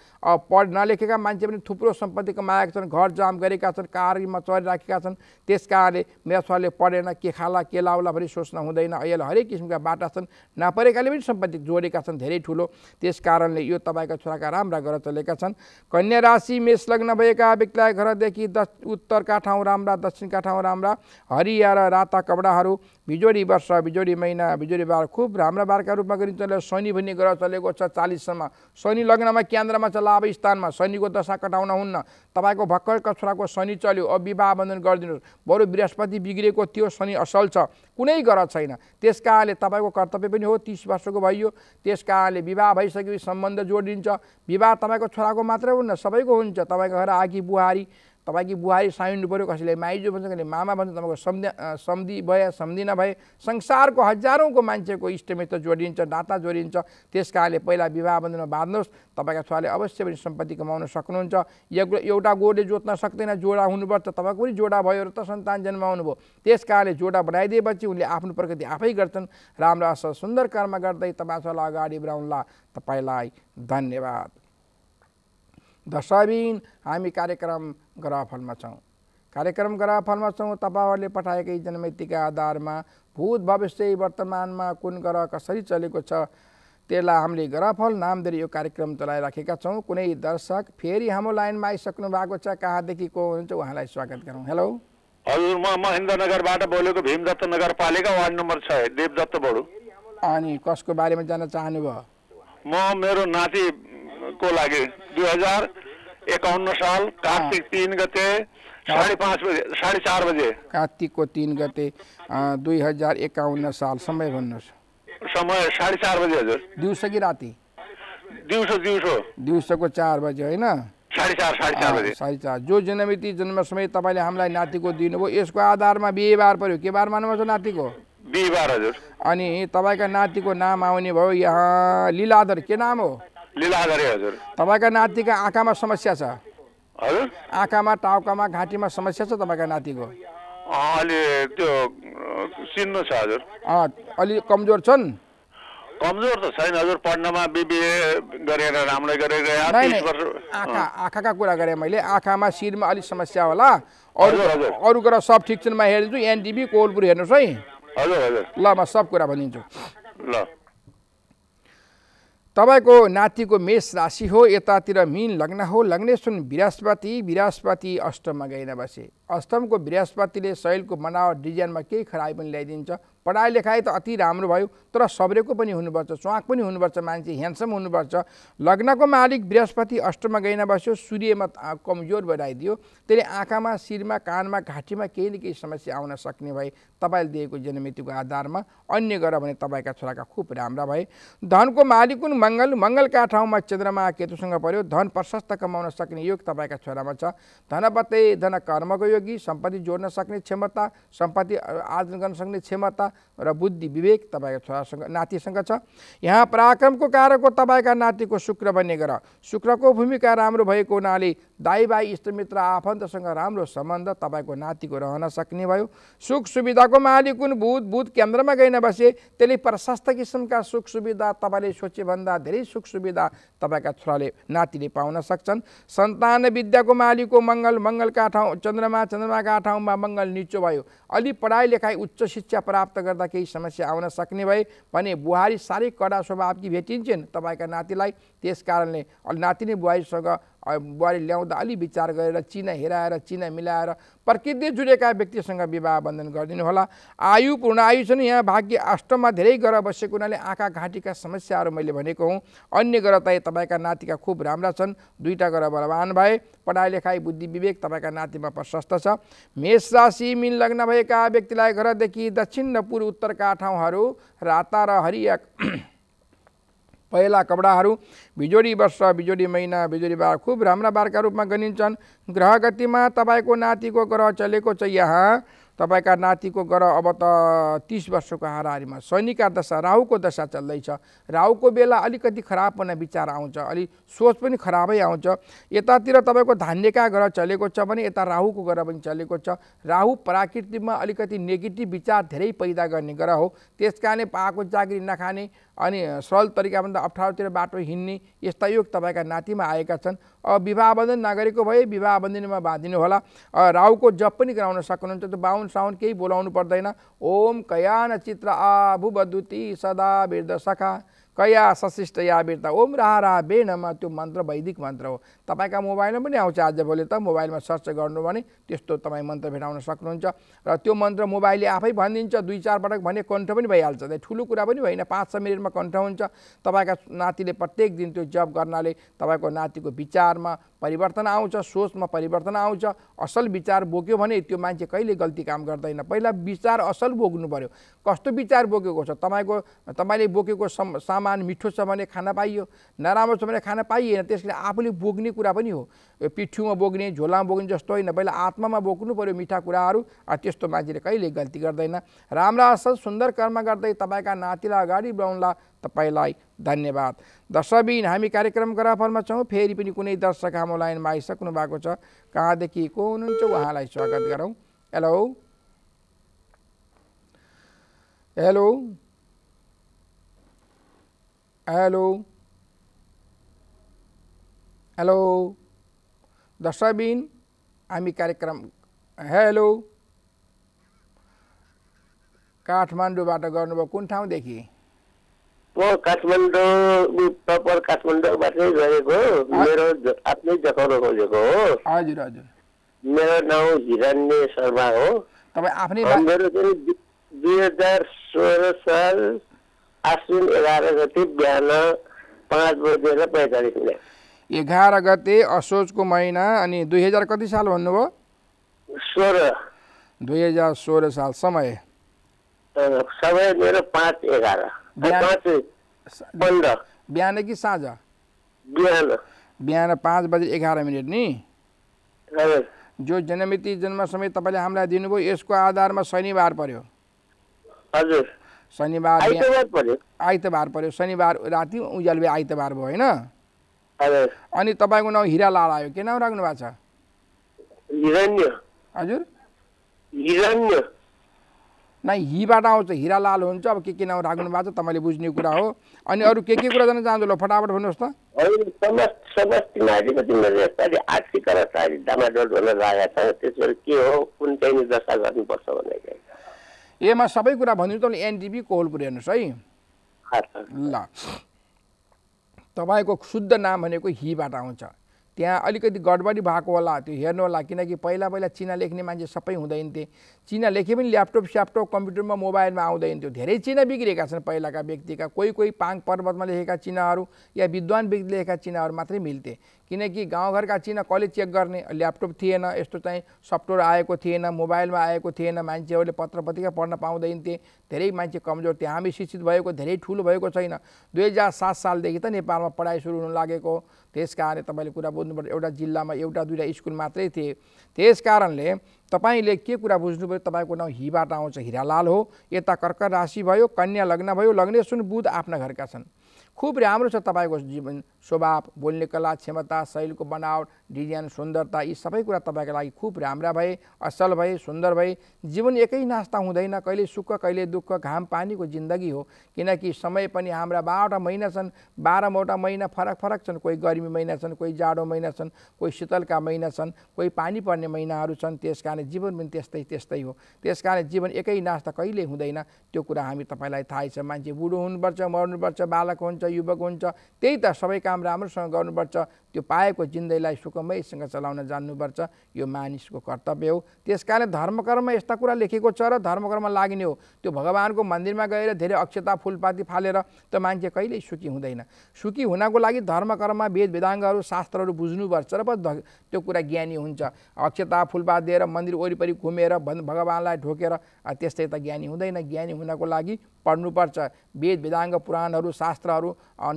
पढ नलेखेका मान्छे पनि थुप्रो सम्पत्ति कमाएका छन् घर जाम गरेका छन् कारमा चरिराखेका छन् त्यस कारणले मेरा छोराले पढेन के खाला के लाउला भनी सोच्न हुँदैन अहिले हरेक किसिमका बाटा छन् नपरेकाले पनि सम्पत्ति जोडेका छन् धेरै ठुलो त्यस कारणले यो तपाईँका छोराका राम्रा घर चलेका छन् कन्या राशि मेष लग्न भएका व्यक्तिलाई घरदेखि दक्ष उत्तरका ठाउँ राम्रा दक्षिणका ठाउँ राम्रा हरिया र राता कपडाहरू बिजोडी वर्ष बिजोरी महिना बिजोरी बार खुब राम्रा बारका रूपमा गरिन्छ शनि भन्ने ग्रह चलेको छ चालिससम्म शनि लग्नमा केन्द्रमा चला अब स्थानमा शनिको दशा कटाउन हुन्न तपाईँको भर्खर छोराको शनि चल्यो अब विवाह बन्धन गरिदिनुहोस् बरु बृहस्पति बिग्रिएको त्यो शनि असल छ कुनै ग्रह छैन त्यस कारणले तपाईँको कर्तव्य पनि हो तिस वर्षको भइयो त्यस कारणले विवाह भइसकेपछि सम्बन्ध जोडिन्छ विवाह तपाईँको छोराको मात्रै हुन्न सबैको हुन्छ तपाईँको घर आगी बुहारी तपाईँकी बुहारी साइनु पऱ्यो कसैले माइजू भन्छ कसैले मामा भन्छ तपाईँको सम्झ सम्धि भए सम्धि नभए संसारको हजारौँको मान्छेको इष्टमित्र जोडिन्छ नाता जोडिन्छ त्यस कारणले पहिला विवाह बन्धनमा बाँध्नुहोस् तपाईँका छोराले अवश्य पनि सम्पत्ति कमाउन सक्नुहुन्छ एउटा गोडले जोत्न सक्दैन जोडा हुनुपर्छ तपाईँको पनि जोडा भयो र त सन्तान जन्माउनु भयो त्यस कारणले जोडा बनाइदिएपछि उनले आफ्नो प्रकृति आफै गर्छन् राम्रो सुन्दर कर्म गर्दै तपाईँ छोरालाई अगाडि बढाउनुलाई तपाईँलाई धन्यवाद दशाबिन हामी कार्यक्रम ग्रहफलमा छौँ कार्यक्रम ग्रहफलमा छौँ तपाईँहरूले पठाएकै जन्ममितिका आधारमा भूत भविष्य वर्तमानमा कुन ग्रह कसरी चलेको छ त्यसलाई हामीले ग्रहफल दिएर यो कार्यक्रम चलाइराखेका छौँ कुनै दर्शक फेरि हाम्रो लाइनमा आइसक्नु भएको छ कहाँदेखि को हुनुहुन्छ उहाँलाई स्वागत गरौँ हेलो हजुर म महेन्द्रनगरबाट बोलेको भीमदत्त नगरपालिका वार्ड नम्बर छ देवदत्त बडु अनि कसको बारेमा जान चाहनुभयो म मेरो नाति को लागि दुई हजार एकाउन्न साल कार्तिक तिन गते साढे पाँच बजे साढे चार बजे कार्तिकको तिन गते दुई हजार एकाउन्न साल समय भन्नुहोस् समय साढे चार बजे हजुर दिउँसो कि राति दिउँसो दिउँसो दिउँसोको चार बजे होइन साढे चार बजे जो जन्ममिति जन्म समय तपाईँले हामीलाई नातिको दिनुभयो यसको आधारमा बिहिबार पर्यो के बार छ नातिको बिहिबार हजुर अनि तपाईँका नातिको नाम आउने भयो यहाँ लिलाधर के नाम हो लिला गरे हजुर तपाईँका नातिको आँखामा समस्या छ हजुर आँखामा टाउकामा घाँटीमा समस्या छ तपाईँका नातिको अलि त्यो चिन्नु छ हजुर अलि कमजोर छन् कमजोर त छैन हजुर पढ्नमा बिबिए गरेर राम्रै गरेर आँखा आँखाका कुरा गरेँ मैले आँखामा शिरमा अलिक समस्या होला अरू अरू कुरा सब ठिक छन् म हेरिदिन्छु एनटिभी कोलपुर हेर्नुहोस् है हजुर हजुर ल म सब कुरा भनिदिन्छु ल तपाईँको नातिको मेष राशि हो यतातिर मिन लग्न हो लग्ने सुन बृहस्पति बृहस्पति अष्टममा गएन बसे अष्टमको बृहस्पतिले शैलको बनावट डिजाइनमा केही खराबी पनि ल्याइदिन्छ पढाइ लेखाइ त अति राम्रो भयो तर सबरेको पनि हुनुपर्छ स्वाक पनि हुनुपर्छ मान्छे ह्यान्डसम हुनुपर्छ लग्नको मालिक बृहस्पति अष्टमा गइन बस्यो सूर्यमा कमजोर बनाइदियो त्यसले आँखामा शिरमा कानमा घाँटीमा केही न केही समस्या आउन सक्ने भए तपाईँले दिएको जनमितिको आधारमा अन्य गर भने तपाईँका छोराका खुब राम्रा भए धनको मालिक हुन् मङ्गल मङ्गलका ठाउँमा चन्द्रमा केतुसँग पर्यो धन प्रशस्त कमाउन सक्ने योग तपाईँका छोरामा छ धनपते धन कर्मको योगी सम्पत्ति जोड्न सक्ने क्षमता सम्पत्ति आर्जन गर्न सक्ने क्षमता र बुद्धि विवेक तपाईँको छोरासँग नातिसँग छ यहाँ पराक्रमको कारकको तपाईँका नातिको शुक्र भन्ने ग्रह शुक्रको भूमिका राम्रो भएको हुनाले भाइ इष्टमित्र आफन्तसँग राम्रो सम्बन्ध तपाईँको नातिको रहन सक्ने भयो सुख सुविधाको मालिक हुन् भूत बुध केन्द्रमा गइन बसे त्यसले प्रशस्त किसिमका सुख सुविधा तपाईँले सोचेभन्दा धेरै सुख सुविधा तपाईँका छोराले नातिले पाउन सक्छन् सन्तान विद्याको मालिकको मङ्गल मङ्गलका ठाउँ चन्द्रमा चन्द्रमाका ठाउँमा मङ्गल निचो भयो अलि पढाइ लेखाइ उच्च शिक्षा प्राप्त गर्दा केही समस्या आउन सक्ने भए भने बुहारी साह्रै कडा स्वभावकी भेटिन्छन् तपाईँका नातिलाई त्यस कारणले नाति नै बुहारीसँग बुहारी ल्याउँदा अलि विचार गरेर चिना हेराएर चिना मिलाएर प्रकृति जुडेका व्यक्तिसँग विवाह बन्धन गरिदिनु होला आयु पूर्ण आयु छन् यहाँ भाग्य अष्टममा धेरै ग्रह बसेको हुनाले आँखा घाँटीका समस्याहरू मैले भनेको हुँ अन्य ग्रह त तपाईँका नातिका खुब राम्रा छन् दुईवटा ग्रह बलवान भए पढाइ लेखाइ बुद्धि विवेक तपाईँका नातिमा प्रशस्त छ मेष राशि मिन लग्न भएका व्यक्तिलाई घरदेखि दक्षिण र पूर्व उत्तरका ठाउँहरू राता र हरिया पहिला कपडाहरू बिजोडी वर्ष बिजोडी महिना बिजोडी बार खुब राम्रा बारका रूपमा गनिन्छन् ग्रह गतिमा तपाईँको नातिको ग्रह चलेको छ यहाँ तपाईँका नातिको ग्रह अब त तिस वर्षको हाराहारीमा शनिका दशा राहुको दशा चल्दैछ राहुको बेला अलिकति खराब भन्ने विचार आउँछ अलि सोच पनि खराबै आउँछ यतातिर तपाईँको धान्यका ग्रह चलेको छ भने यता राहुको ग्रह पनि चलेको छ राहु प्राकृतिकमा अलिकति नेगेटिभ विचार धेरै पैदा गर्ने ग्रह हो त्यस कारणले पाएको जागिर नखाने अनि सरल तरिकाभन्दा अप्ठ्यारोतिर बाटो हिँड्ने यस्ता योग तपाईँका नातिमा आएका छन् विवाहबन्धन नगरेको भए विवाहबन्धनमा बाँधिनु होला राहुको जप पनि गराउन सक्नुहुन्छ त बाहुन साहुन केही बोलाउनु पर्दैन ओम कयान चित्र आभुबदुती सदा बिर्द सखा कया सशिष्ट या बिर्ता ओम राह राह बेणमा त्यो मन्त्र वैदिक मन्त्र हो तपाईँका मोबाइलमा पनि आउँछ आजभोलि त मोबाइलमा सर्च गर्नु भने त्यस्तो तपाईँ मन्त्र भेटाउन सक्नुहुन्छ र त्यो मन्त्र मोबाइलले आफै भनिदिन्छ दुई चार पटक भने कण्ठ पनि भइहाल्छ त्यहाँ ठुलो कुरा पनि होइन पाँच छ मिनटमा कण्ठ हुन्छ तपाईँका नातिले प्रत्येक दिन त्यो जप गर्नाले तपाईँको नातिको विचारमा परिवर्तन आउँछ सोचमा परिवर्तन आउँछ असल विचार बोक्यो भने त्यो मान्छे कहिले गल्ती काम गर्दैन पहिला विचार असल बोक्नु पऱ्यो कस्तो विचार बोकेको छ तपाईँको तपाईँले बोकेको सम सामान मिठो छ भने खान पाइयो नराम्रो छ भने खान पाइएन त्यसले आफूले बोक्ने कुरा पनि हो यो पिठ्युमा बोक्ने झोलामा बोक्ने जस्तो होइन पहिला आत्मामा बोक्नु पऱ्यो मिठा कुराहरू त्यस्तो मान्छेले कहिले गल्ती गर्दैन राम्रा असल सुन्दर कर्म गर्दै तपाईँका नातिलाई अगाडि बढाउनुलाई तपाईँलाई धन्यवाद दर्शकबिन हामी कार्यक्रम ग्राफरमा छौँ फेरि पनि कुनै दर्शक हाम्रो लाइनमा आइसक्नु भएको छ कहाँदेखि को हुनुहुन्छ उहाँलाई स्वागत गरौँ हेलो हेलो हेलो हेलो दर्शकबिन हामी कार्यक्रम हेलो काठमाडौँबाट गर्नुभयो कुन ठाउँदेखि म काठमाडौँ प्रपर काठमाडौँबाटै गरेको मेरो आफ्नै जग्गामा खोजेको हो हजुर हजुर मेरो नाउँ हिरण्य शर्मा हो तपाईँ आफ्नै मेरो चाहिँ दुई हजार सोह्र साल आश्विन एघार गते बिहान पाँच बजेर पैँतालिस मिनट एघार गते असोजको महिना अनि दुई हजार कति साल भन्नुभयो सोह्र दुई हजार सोह्र साल समय समय मेरो पाँच एघार बिहान कि साँझ बिहान बिहान पाँच बजे एघार मिनट नि जो जन्ममिति जन्म समय तपाईँले हामीलाई दिनुभयो यसको आधारमा शनिबार पर्यो हजुर शनिबार आइतबार पर्यो शनिबार राति उज्यालो बिहा आइतबार भयो होइन अनि तपाईँको नाउँ हिरा लाल आयो के नाउँ राख्नु भएको छ हजुर न हिबाट आउँछ हिरा लाल हुन्छ अब के के नाउँ राख्नु भएको छ तपाईँले बुझ्ने कुरा हो अनि अरू के के कुरा जान चाहन्छु ल फटाफट भन्नुहोस् त समष्टिमा ए म सबै कुरा भनिदिनु तपाईँले एनडिपी कोहलपुर हेर्नुहोस् है ल तपाईँको शुद्ध नाम भनेको हिबाट आउँछ त्यहाँ अलिकति गडबडी भएको होला त्यो हेर्नु होला किनकि पहिला पहिला चिना लेख्ने मान्छे सबै हुँदैन थिए चिना लेखे पनि ल्यापटप स्यापटप कम्प्युटरमा मोबाइलमा आउँदैन थियो धेरै चिना बिग्रिएका छन् पहिलाका व्यक्तिका कोही कोही पाङ पर्वतमा लेखेका चिनाहरू या विद्वान व्यक्ति लेखेका चिनाहरू मात्रै मिल्थे किनकि गाउँघरका चिना कसले चेक गर्ने ल्यापटप थिएन यस्तो चाहिँ सफ्टवेयर आएको थिएन मोबाइलमा आएको थिएन मान्छेहरूले पत्र पत्रिका पढ्न पाउँदैन थिए धेरै मान्छे कमजोर थिए हामी शिक्षित भएको धेरै ठुलो भएको छैन दुई हजार सात सालदेखि त नेपालमा पढाइ सुरु हुन लागेको त्यस कारणले तपाईँले कुरा बुझ्नुपर्छ एउटा जिल्लामा एउटा दुईवटा स्कुल मात्रै थिए त्यस कारणले तपाईँले के कुरा बुझ्नु तपाईँको नाउँ हिबाट आउँछ हिरालाल हो यता कर्कट राशि भयो कन्या लग्न भयो लग्ने सुन बुध आफ्ना घरका छन् खुब राम्रो छ तपाईँको जीवन स्वभाव बोल्ने कला क्षमता शैलीको बनावट डिजाइन सुन्दरता यी सबै कुरा तपाईँको लागि खुब राम्रा भए असल भए सुन्दर भए जीवन एकै नास्ता हुँदैन कहिले सुख कहिले दुःख घाम पानीको जिन्दगी हो किनकि समय पनि हाम्रा बाह्रवटा महिना छन् बाह्रवटा महिना फरक फरक छन् कोही गर्मी महिना छन् कोही जाडो महिना छन् कोही शीतलका महिना छन् कोही पानी पर्ने महिनाहरू छन् त्यस कारण जीवन पनि त्यस्तै त्यस्तै हो त्यस कारण जीवन एकै नास्ता कहिले हुँदैन त्यो कुरा हामी तपाईँलाई थाहै छ मान्छे बुढो हुनुपर्छ मर्नुपर्छ बालक हुन्छ युवक हुन्छ त्यही त सबै काम राम्रोसँग गर्नुपर्छ त्यो पाएको जिन्दगीलाई सुखमयसँग चलाउन जान्नुपर्छ यो मानिसको कर्तव्य हो त्यस कारण धर्मकर्म यस्ता कुरा लेखेको छ र धर्मकर्म लाग्ने हो त्यो भगवान्को मन्दिरमा गएर धेरै अक्षता फुलपाती फालेर त मान्छे कहिल्यै सुखी हुँदैन सुखी हुनको लागि धर्मकर्म वेद वेदाङ्गहरू शास्त्रहरू बुझ्नुपर्छ र त्यो कुरा ज्ञानी हुन्छ अक्षता फुलपात दिएर मन्दिर वरिपरि घुमेर भन् भगवान्लाई ढोकेर त्यस्तै त ज्ञानी हुँदैन ज्ञानी हुनको लागि पढ्नुपर्छ वेद वेदाङ्ग पुराणहरू शास्त्रहरू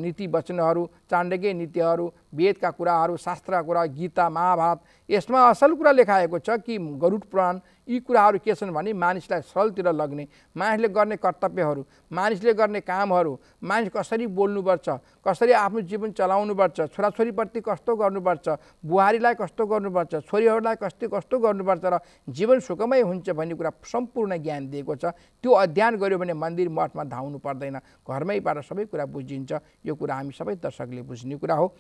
नीति वचनहरू चाण्डकीय नीतिहरू वेदका कुराहरू शास्त्रका कुरा गीता महाभारत यसमा असल कुरा लेखाएको छ कि गरुड पुराण यी कुराहरू के छन् भने मानिसलाई सरलतिर लग्ने मानिसले गर्ने कर्तव्यहरू मानिसले गर्ने कामहरू मानिस कसरी बोल्नुपर्छ कसरी आफ्नो जीवन चलाउनुपर्छ छोराछोरीप्रति कस्तो गर्नुपर्छ बुहारीलाई कस्तो गर्नुपर्छ छोरीहरूलाई कस्तो कस्तो गर्नुपर्छ र जीवन सुखमै हुन्छ भन्ने कुरा सम्पूर्ण ज्ञान दिएको छ त्यो अध्ययन गऱ्यो भने मन्दिर मठमा धाउनु पर्दैन घरमैबाट सबै कुरा बुझिन्छ यो कुरा हामी सबै दर्शकले बुझ्ने कुरा हो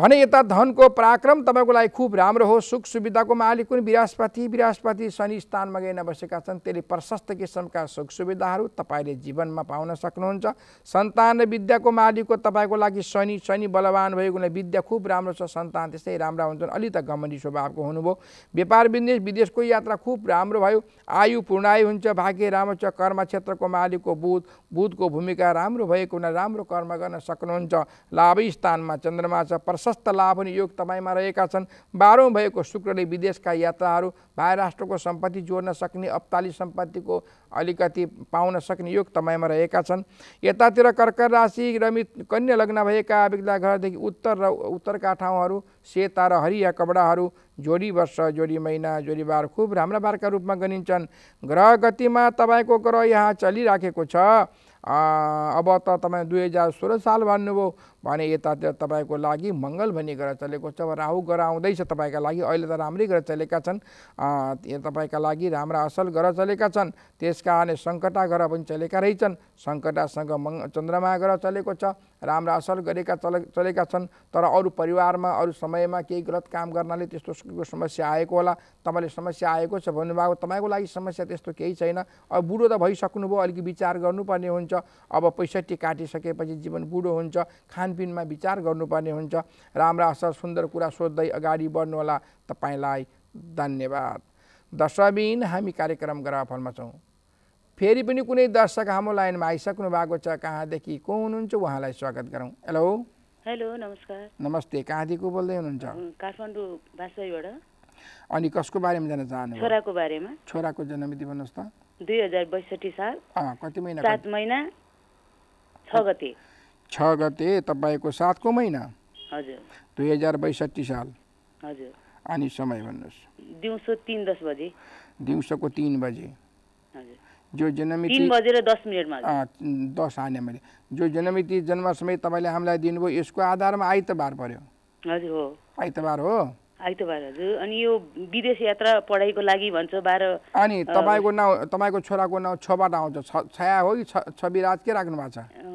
भने यता धनको पराक्रम तपाईँको लागि खुब राम्रो हो सुख सुविधाको मालिक कुनै बृहस्पति बृहस्पति शनि स्थानमा गइन बसेका छन् त्यसले प्रशस्त किसिमका सुख सुविधाहरू तपाईँले जीवनमा पाउन सक्नुहुन्छ सन्तान र विद्याको मालिकको तपाईँको लागि शनि शनि बलवान भएकोले विद्या खुब राम्रो छ सन्तान त्यस्तै राम्रा हुन्छन् अलि त गमनी स्वभावको हुनुभयो व्यापार विदेश विदेशको यात्रा खुब राम्रो भयो आयु पूर्णायु हुन्छ भाग्य राम्रो छ कर्म क्षेत्रको मालिकको बुध बुधको भूमिका राम्रो भएको राम्रो कर्म गर्न सक्नुहुन्छ लाभी स्थानमा चन्द्रमा छ प्रशस्त लाभ हुने योग तपाईँमा रहेका छन् बाह्रौँ भएको शुक्रले विदेशका यात्राहरू भाइ राष्ट्रको सम्पत्ति जोड्न सक्ने अप्ताली सम्पत्तिको अलिकति पाउन सक्ने योग तपाईँमा रहेका छन् यतातिर कर्कर राशि रमित कन्या लग्न भएका बेग्ला घरदेखि उत्तर र उत्तरका ठाउँहरू सेता र हरिया कपडाहरू जोडी वर्ष जोडी महिना जोडी बार खुब राम्रा बारका रूपमा गनिन्छन् ग्रह गतिमा तपाईँको ग्रह यहाँ चलिराखेको छ अब त तपाईँ दुई हजार सोह्र साल भन्नुभयो भने यता तपाईँको लागि मङ्गल भन्ने ग्रह चलेको छ राहु ग्रह आउँदैछ तपाईँका लागि अहिले त राम्रै ग्रह चलेका छन् तपाईँका लागि राम्रा असल ग्रह चलेका छन् त्यस कारण सङ्कटा ग्रह पनि चलेका रहेछन् सङ्कटासँग मङ चन्द्रमा ग्रह चलेको छ राम्रा असल गरेका चले चलेका छन् तर अरू परिवारमा अरू समयमा केही गलत काम गर्नाले त्यस्तो समस्या आएको होला तपाईँले समस्या आएको छ भन्नुभएको तपाईँको लागि समस्या त्यस्तो केही छैन अब बुढो त भइसक्नुभयो अलिक विचार गर्नुपर्ने हुन्छ अब पैँसठी काटिसकेपछि जीवन बुढो हुन्छ खान खानपिनमा विचार गर्नुपर्ने हुन्छ राम्रा असल सुन्दर कुरा सोध्दै अगाडि बढ्नुहोला तपाईँलाई धन्यवाद दर्शबिन हामी कार्यक्रम फलमा छौँ फेरि पनि कुनै दर्शक हाम्रो लाइनमा आइसक्नु भएको छ कहाँदेखि को हुनुहुन्छ उहाँलाई स्वागत गरौँ हेलो हेलो नमस्कार नमस्ते कहाँदेखि बोल्दै हुनुहुन्छ काठमाडौँ अनि कसको बारेमा जान चाहनु छोराको बारेमा छोराको जन्ममिति भन्नुहोस् त दुई हजार बैसठी साल कति महिना सात महिना छ गते छ गते तपाईँको सातको महिना हजुर दुई हजार बैसठी साल हजुर अनि समय भन्नुहोस् दिउँसो तिन दस बजे दिउँसोको तिन बजे जो जन्ममिति दस आने मैले जो जन्ममिति जन्म समय तपाईँले हामीलाई दिनुभयो यसको आधारमा आइतबार पर्यो हजुर हो आइतबार हो आइतबार हजुर अनि यो विदेश यात्रा पढाइको लागि भन्छ बाह्र अनि तपाईँको नाउँ तपाईँको छोराको नाउँ छबाट आउँछ छाया हो कि छविराज के राख्नु भएको छ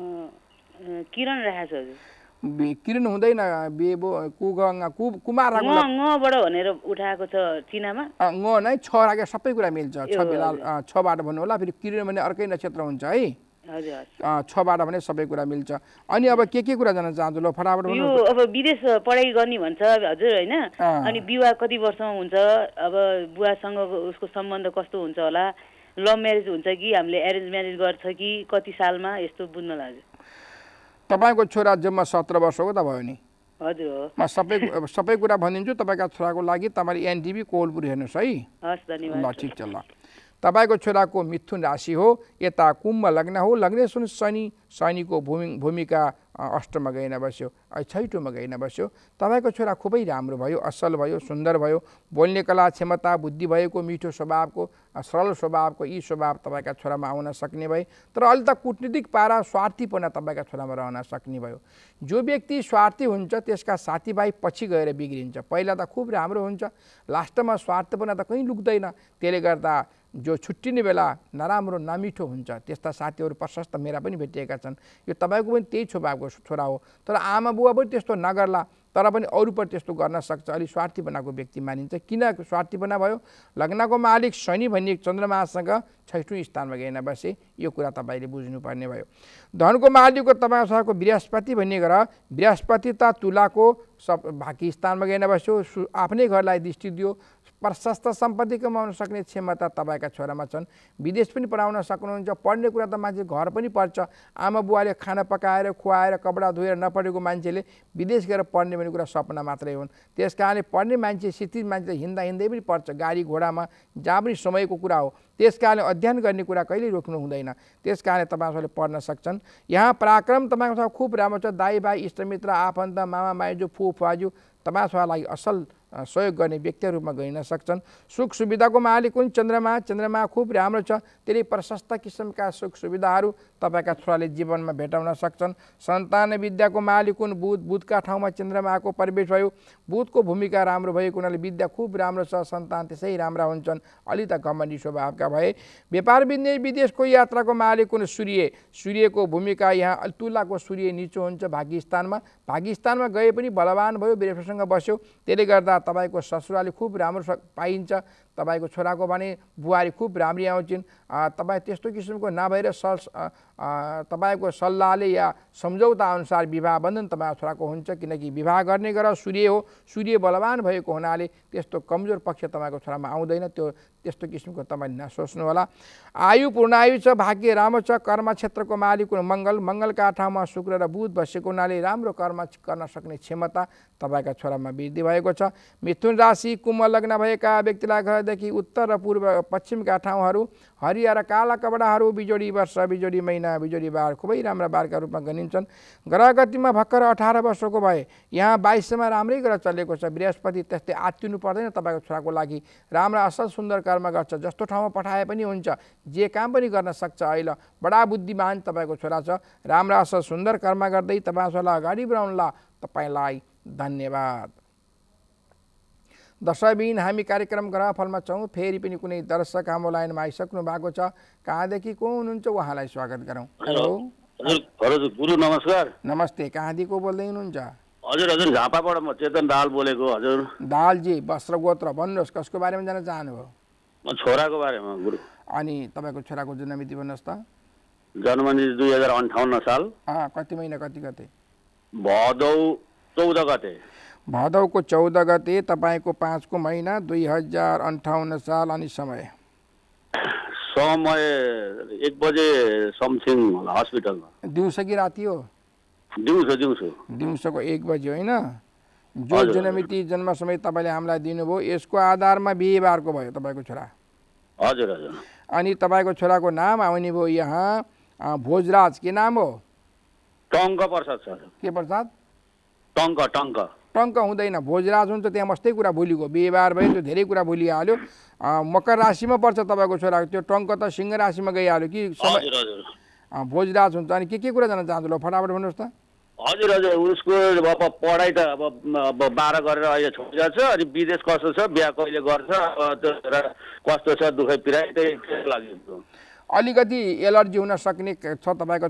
किरण राखेको छु हजुर किरण हुँदैन बेबो कुगङ्गा कु कुमार ङबाट भनेर उठाएको छ चिनामा नै छ राखेर सबै कुरा मिल्छ छ बेला छबाट भन्नु होला फेरि किरण भने अर्कै नक्षत्र हुन्छ है छबाट भने सबै कुरा मिल्छ अनि अब के के कुरा जान्न चाहन्छु ल फटाफट यो अब विदेश पढाइ गर्ने भन्छ हजुर होइन अनि विवाह कति वर्षमा हुन्छ अब बुवासँग उसको सम्बन्ध कस्तो हुन्छ होला लभ म्यारेज हुन्छ कि हामीले एरेन्ज म्यारेज गर्छ कि कति सालमा यस्तो बुझ्नलाई हजुर तपाईँको छोरा जम्मा सत्र वर्षको त भयो नि हजुर म सबै सबै कुरा भनिदिन्छु तपाईँका छोराको लागि तपाईँले एनटिभी कोलपुर हेर्नुहोस् है ल ठिक छ ल तपाईँको छोराको मिथुन राशि हो यता कुम्भ लग्न हो लग्ने सुन शनि शनिको भूमि भूमिका अष्टमा गइन बस्यो छैटौँमा गइन बस्यो तपाईँको छोरा खुबै राम्रो भयो असल भयो सुन्दर भयो बोल्ने कला क्षमता बुद्धि भएको मिठो स्वभावको सरल स्वभावको यी स्वभाव तपाईँका छोरामा आउन सक्ने भए तर अहिले त कुटनीतिक पारा स्वार्थीपना तपाईँका छोरामा रहन सक्ने भयो जो व्यक्ति स्वार्थी हुन्छ त्यसका साथीभाइ पछि गएर बिग्रिन्छ पहिला त खुब राम्रो हुन्छ लास्टमा स्वार्थपना त कहीँ लुक्दैन त्यसले गर्दा जो छुट्टिने बेला नराम्रो नमिठो हुन्छ त्यस्ता साथीहरू प्रशस्त मेरा पनि भेटिएका छन् यो तपाईँको पनि त्यही स्वभावको छोरा हो तर आमा बुवा पनि त्यस्तो नगर्ला तर पनि अरूपट त्यस्तो गर्न सक्छ अलिक स्वार्थीपनाको व्यक्ति मानिन्छ किन स्वार्थी बना भयो लग्नको मालिक शनि भन्ने चन्द्रमासँग छैठौँ स्थानमा गएन बसे यो कुरा तपाईँले बुझ्नुपर्ने भयो धनको मालिकको तपाईँसँगको बृहस्पति भन्ने ग्रह बृहस्पति त तुलाको सब भाकी स्थानमा गएन बस्यो आफ्नै घरलाई दृष्टि दियो प्रशस्त सम्पत्ति कमाउन सक्ने क्षमता तपाईँका छोरामा छन् विदेश पनि पढाउन सक्नुहुन्छ पढ्ने कुरा त मान्छे घर पनि पढ्छ आमा बुवाले खाना पकाएर खुवाएर कपडा धोएर नपढेको मान्छेले विदेश गएर पढ्ने भन्ने कुरा सपना मात्रै हुन् त्यस कारणले पढ्ने मान्छे शिक्षित मान्छे हिँड्दा हिँड्दै पनि पढ्छ गाडी घोडामा जहाँ पनि समयको कुरा हो त्यस कारणले अध्ययन गर्ने कुरा कहिले रोक्नु हुँदैन त्यस कारणले तपाईँहरूले पढ्न सक्छन् यहाँ पराक्रम तपाईँको खुब राम्रो छ दाई भाइ इष्टमित्र आफन्त मामा माइजू फु तपाईँसँग लागि असल सहयोग गर्ने व्यक्तिहरूमा गइन सक्छन् सुख सुविधाको मालिक हुन् चन्द्रमा चन्द्रमा खुब राम्रो छ त्यसले प्रशस्त किसिमका सुख सुविधाहरू तपाईँका छोराले जीवनमा भेटाउन सक्छन् सन्तान विद्याको मालिक हुन् बुध बुधका ठाउँमा चन्द्रमाको प्रवेश भयो बुधको भूमिका राम्रो भएको हुनाले विद्या खुब राम्रो छ सन्तान त्यसै राम्रा हुन्छन् अलि त घमण्डी स्वभावका भए व्यापार विदेशको यात्राको मालिक हुन् सूर्य सूर्यको भूमिका यहाँ तुलाको सूर्य निचो हुन्छ भागिस्तानमा भागिस्तानमा गए पनि बलवान भयो बृहस्पतिसँग बस्यो त्यसले गर्दा तपाईँको ससुराली खुब राम्रो पाइन्छ तपाईँको छोराको भने बुहारी खुब राम्री आउँछिन् तपाईँ त्यस्तो किसिमको नभएर सल तपाईँको सल्लाहले या अनुसार विवाह बन्धन तपाईँको छोराको हुन्छ किनकि विवाह गर्ने गर सूर्य हो सूर्य बलवान भएको हुनाले त्यस्तो कमजोर पक्ष तपाईँको छोरामा आउँदैन त्यो त्यस्तो किसिमको तपाईँ नसोच्नु होला आयु पूर्णायु छ भाग्य राम्रो छ कर्म क्षेत्रको मालिक मङ्गल मङ्गलका ठाउँमा शुक्र र बुध बसेको हुनाले राम्रो कर्म गर्न सक्ने क्षमता तपाईँका छोरामा वृद्धि भएको छ मिथुन राशि कुम्भ लग्न भएका व्यक्तिलाई घर देखि उत्तर र पूर्व पश्चिमका ठाउँहरू हरिया र काला कपडाहरू बिजोडी वर्ष बिजोडी महिना बिजोडी बार खुबै राम्रा बारका रूपमा गनिन्छन् ग्रह गतिमा भर्खर अठार वर्षको भए यहाँ बाइसमा राम्रै ग्रह चलेको छ बृहस्पति त्यस्तै आत्तिनु पर्दैन तपाईँको छोराको लागि राम्रा असल सुन्दर कर्म गर्छ जस्तो ठाउँमा पठाए पनि हुन्छ जे काम पनि गर्न सक्छ अहिले बडा बुद्धिमान तपाईँको छोरा छ राम्रा असल सुन्दर कर्म गर्दै तपाईँ छोरालाई अगाडि बढाउनुला तपाईँलाई धन्यवाद दर्शकबिन हामी कार्यक्रम ग्रहफलमा छौँ फेरि पनि कुनै दर्शक हाम्रो लाइनमा आइसक्नु भएको छ कहाँदेखि को हुनुहुन्छ उहाँलाई स्वागत गरौँ हेलो गुरु नमस्कार नमस्ते कहाँदेखि बोल्दै हुनुहुन्छ हजुर हजुर झापाबाट म चेतन दाल बोलेको हजुर दालजी वस्त्र गोत्र भन्नुहोस् कसको बारेमा जान चाहनुभयो छोराको बारेमा गुरु अनि तपाईँको छोराको जन्ममिति भन्नुहोस् त जन्ममिति दुई हजार अन्ठाउन्न साल कति महिना कति गते भदौ चौध गते भदौको चौध गते तपाईँको पाँचको महिना दुई हजार अन्ठाउन्न साल अनि समय समय एक बजे समथिङ हस्पिटलमा दिउँसो कि राति हो दिउँसो दिउँसो दिउँसोको एक बजी होइन जो जन्ममिति जन्म समय तपाईँले हामीलाई दिनुभयो यसको आधारमा बिहिबारको भयो तपाईँको छोरा हजुर हजुर अनि तपाईँको छोराको नाम आउने भयो यहाँ भोजराज के नाम हो टङ्क प्रसाद सर के प्रसाद टङ्क टङ्क टङ्क हुँदैन भोजराज हुन्छ त्यहाँ मस्तै कुरा भोलिको बिहिबार भयो त्यो धेरै कुरा भुलिहाल्यो मकर राशिमा पर्छ तपाईँको छोरा त्यो टङ्क त सिंह राशिमा गइहाल्यो कि भोजराज हुन्छ अनि के के कुरा जान चाहन्छु ल फटाफट भन्नुहोस् त हजुर हजुर उसको अब पढाइ त अब बाह्र गरेर अहिले छोडिरहेको छ अनि विदेश कस्तो छ बिहा कहिले गर्छ अब कस्तो छ दुःख पिराइ त्यही लागि अलिकति एलर्जी हुन सक्ने छ तपाईँको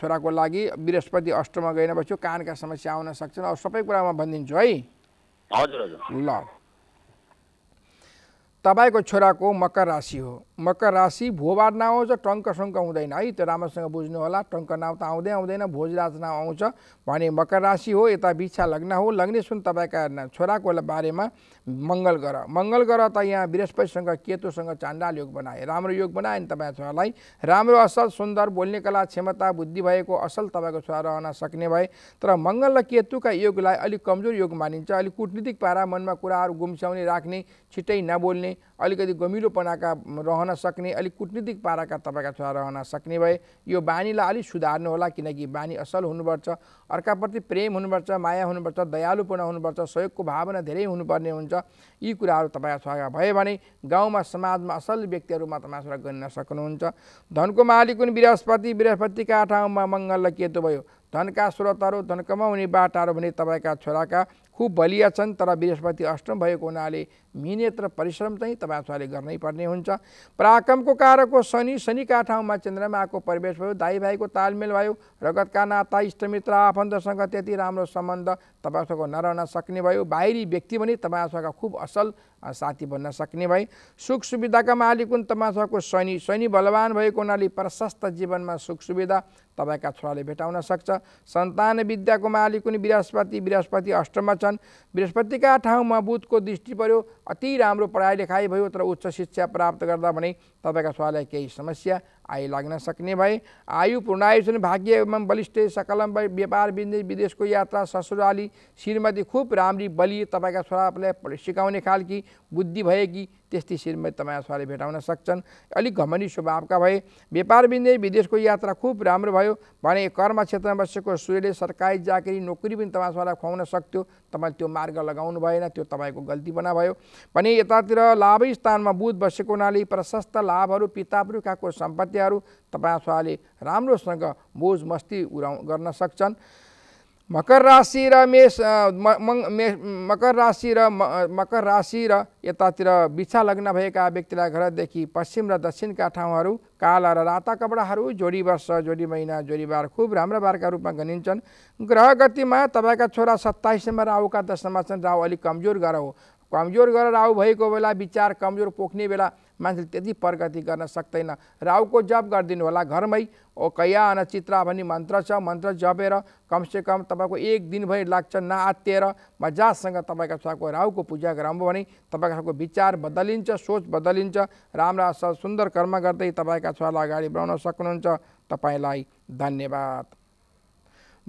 छोराको लागि बृहस्पति अष्टमा गएन बस्यो कानका समस्या आउन सक्छन् अरू सबै कुरामा भनिदिन्छु है हजुर हजुर ल तपाईँको छोराको मकर राशि हो मकर राशि भोबार नाउँ आउँछ टङ्क सङ्क हुँदैन है त्यो राम्रोसँग बुझ्नु होला टङ्क नाउँ त आउँदै आउँदैन भोजराज नाउँ आउँछ भने मकर राशि हो यता बिछा लग्न हो लग्ने सुन तपाईँका छोराको बारेमा मङ्गल ग्रह मङ्गल ग्रह त यहाँ बृहस्पतिसँग केतुसँग चाण्डाल योग बनाए राम्रो योग बनाए नि तपाईँको छोरालाई राम्रो असल सुन्दर बोल्ने कला क्षमता बुद्धि भएको असल तपाईँको छोरा रहन सक्ने भए तर मङ्गल र केतुका योगलाई अलिक कमजोर योग मानिन्छ अलिक कुटनीतिक पारा मनमा कुराहरू गुम्स्याउने राख्ने छिट्टै नबोल्ने अलिकति गमिलोपनाका रहन सक्ने अलिक कुटनीतिक पाराका तपाईँका छोरा रहन सक्ने भए यो बानीलाई अलिक होला किनकि बानी असल हुनुपर्छ अर्काप्रति प्रेम हुनुपर्छ माया हुनुपर्छ दयालुपना हुनुपर्छ सहयोगको भावना धेरै हुनुपर्ने हुन्छ यी कुराहरू तपाईँका छोराका भयो भने गाउँमा समाजमा असल व्यक्तिहरूमा तपाईँ छोरा गर्न सक्नुहुन्छ धनको मालिक हुन् बृहस्पति बृहस्पतिका ठाउँमा मङ्गल र केतु भयो धनका स्रोतहरू धन कमाउने बाटाहरू भने तपाईँका छोराका खुब बलिया छन् तर बृहस्पति अष्टम भएको हुनाले मिहिनेत र परिश्रम चाहिँ तपाईँ छोराले गर्नै पर्ने हुन्छ पराक्रमको कारकको शनि शनिका ठाउँमा चन्द्रमाको प्रवेश भयो दाई भाइको तालमेल भयो रगतका नाता इष्टमित्र आफन्तसँग त्यति राम्रो सम्बन्ध तपाईँसँग नरहन सक्ने भयो बाहिरी व्यक्ति भने तपाईँसँग खुब असल साथी भन्न सक्ने भए सुख सुविधाका मालिक हुन् तपाईँसँगको शनि शनि बलवान भएको हुनाले प्रशस्त जीवनमा सुख सुविधा तपाईँका छोराले भेटाउन सक्छ सन्तान विद्याको मालिक मालिकुन बृहस्पति बृहस्पति अष्टममा छन् बृहस्पतिका ठाउँमा बुधको दृष्टि पर्यो अति राम्रो पढाइ लेखाइ भयो तर उच्च शिक्षा प्राप्त गर्दा भने तपाईँका छोरालाई केही समस्या आयु लाग्न सक्ने भए आयु पूर्णायुष भाग्य एवं बलिष्ठ सकलम व्यापार बिन्दे विदेशको यात्रा ससुराली श्रीमती खुब राम्री बलि तपाईँका छोरालाई सिकाउने खालकी बुद्धि कि त्यस्तै श्रीमती तपाईँसँगले भेटाउन सक्छन् अलिक घमनी स्वभावका भए व्यापार बिन्दे विदेशको यात्रा खुब राम्रो भयो भने कर्म क्षेत्रमा बसेको सूर्यले सरकारी जागिरी नोकरी पनि तपाईँसँगलाई खुवाउन सक्थ्यो तपाईँले त्यो मार्ग लगाउनु भएन त्यो तपाईँको गल्ती बना भयो भने यतातिर लाभै स्थानमा बुध बसेको हुनाले प्रशस्त लाभहरू पितापुर्खाको सम्पत्तिहरू तपाईँसँगले राम्रोसँग बोझ मस्ती उराउ गर्न सक्छन् मकर राशि र मेष मकर राशि र मकर राशि र यतातिर बिछा लग्न भएका व्यक्तिलाई घरदेखि पश्चिम र दक्षिणका ठाउँहरू काला र राता कपडाहरू जोडी वर्ष जोडी महिना जोडी बार खुब राम्रा बारका रूपमा गनिन्छन् ग्रह गतिमा तपाईँका छोरा सत्ताइस नम्बर राहुका दशमा छन् राहु अलिक कमजोर गर हो कमजोर गरेर राहु भएको बेला विचार कमजोर पोख्ने बेला मान्छेले त्यति प्रगति गर्न सक्दैन राहुको जप गरिदिनु होला घरमै ओ कया अनचित्रा भन्ने मन्त्र छ मन्त्र जपेर कमसेकम तपाईँको एक दिनभरि लाग्छ नआत्तिएर मजासँग तपाईँका छोराको राहुको पूजा गराउनु भने तपाईँको छोराको विचार बदलिन्छ सोच बदलिन्छ राम्रा सुन्दर कर्म गर्दै तपाईँका छोरालाई अगाडि बढाउन सक्नुहुन्छ तपाईँलाई धन्यवाद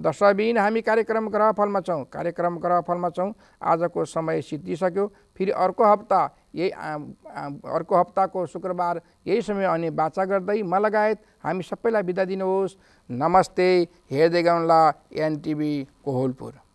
दशबिन हामी कार्यक्रम ग्रहफलमा छौँ कार्यक्रम ग्रहफलमा छौँ आजको समय सिद्धिसक्यो फेरि अर्को हप्ता यही अर्को हप्ताको शुक्रबार यही समय अनि बाचा गर्दै म लगायत हामी सबैलाई बिदा दिनुहोस् नमस्ते हेर्दै गाउँला एनटिभी कोहलपुर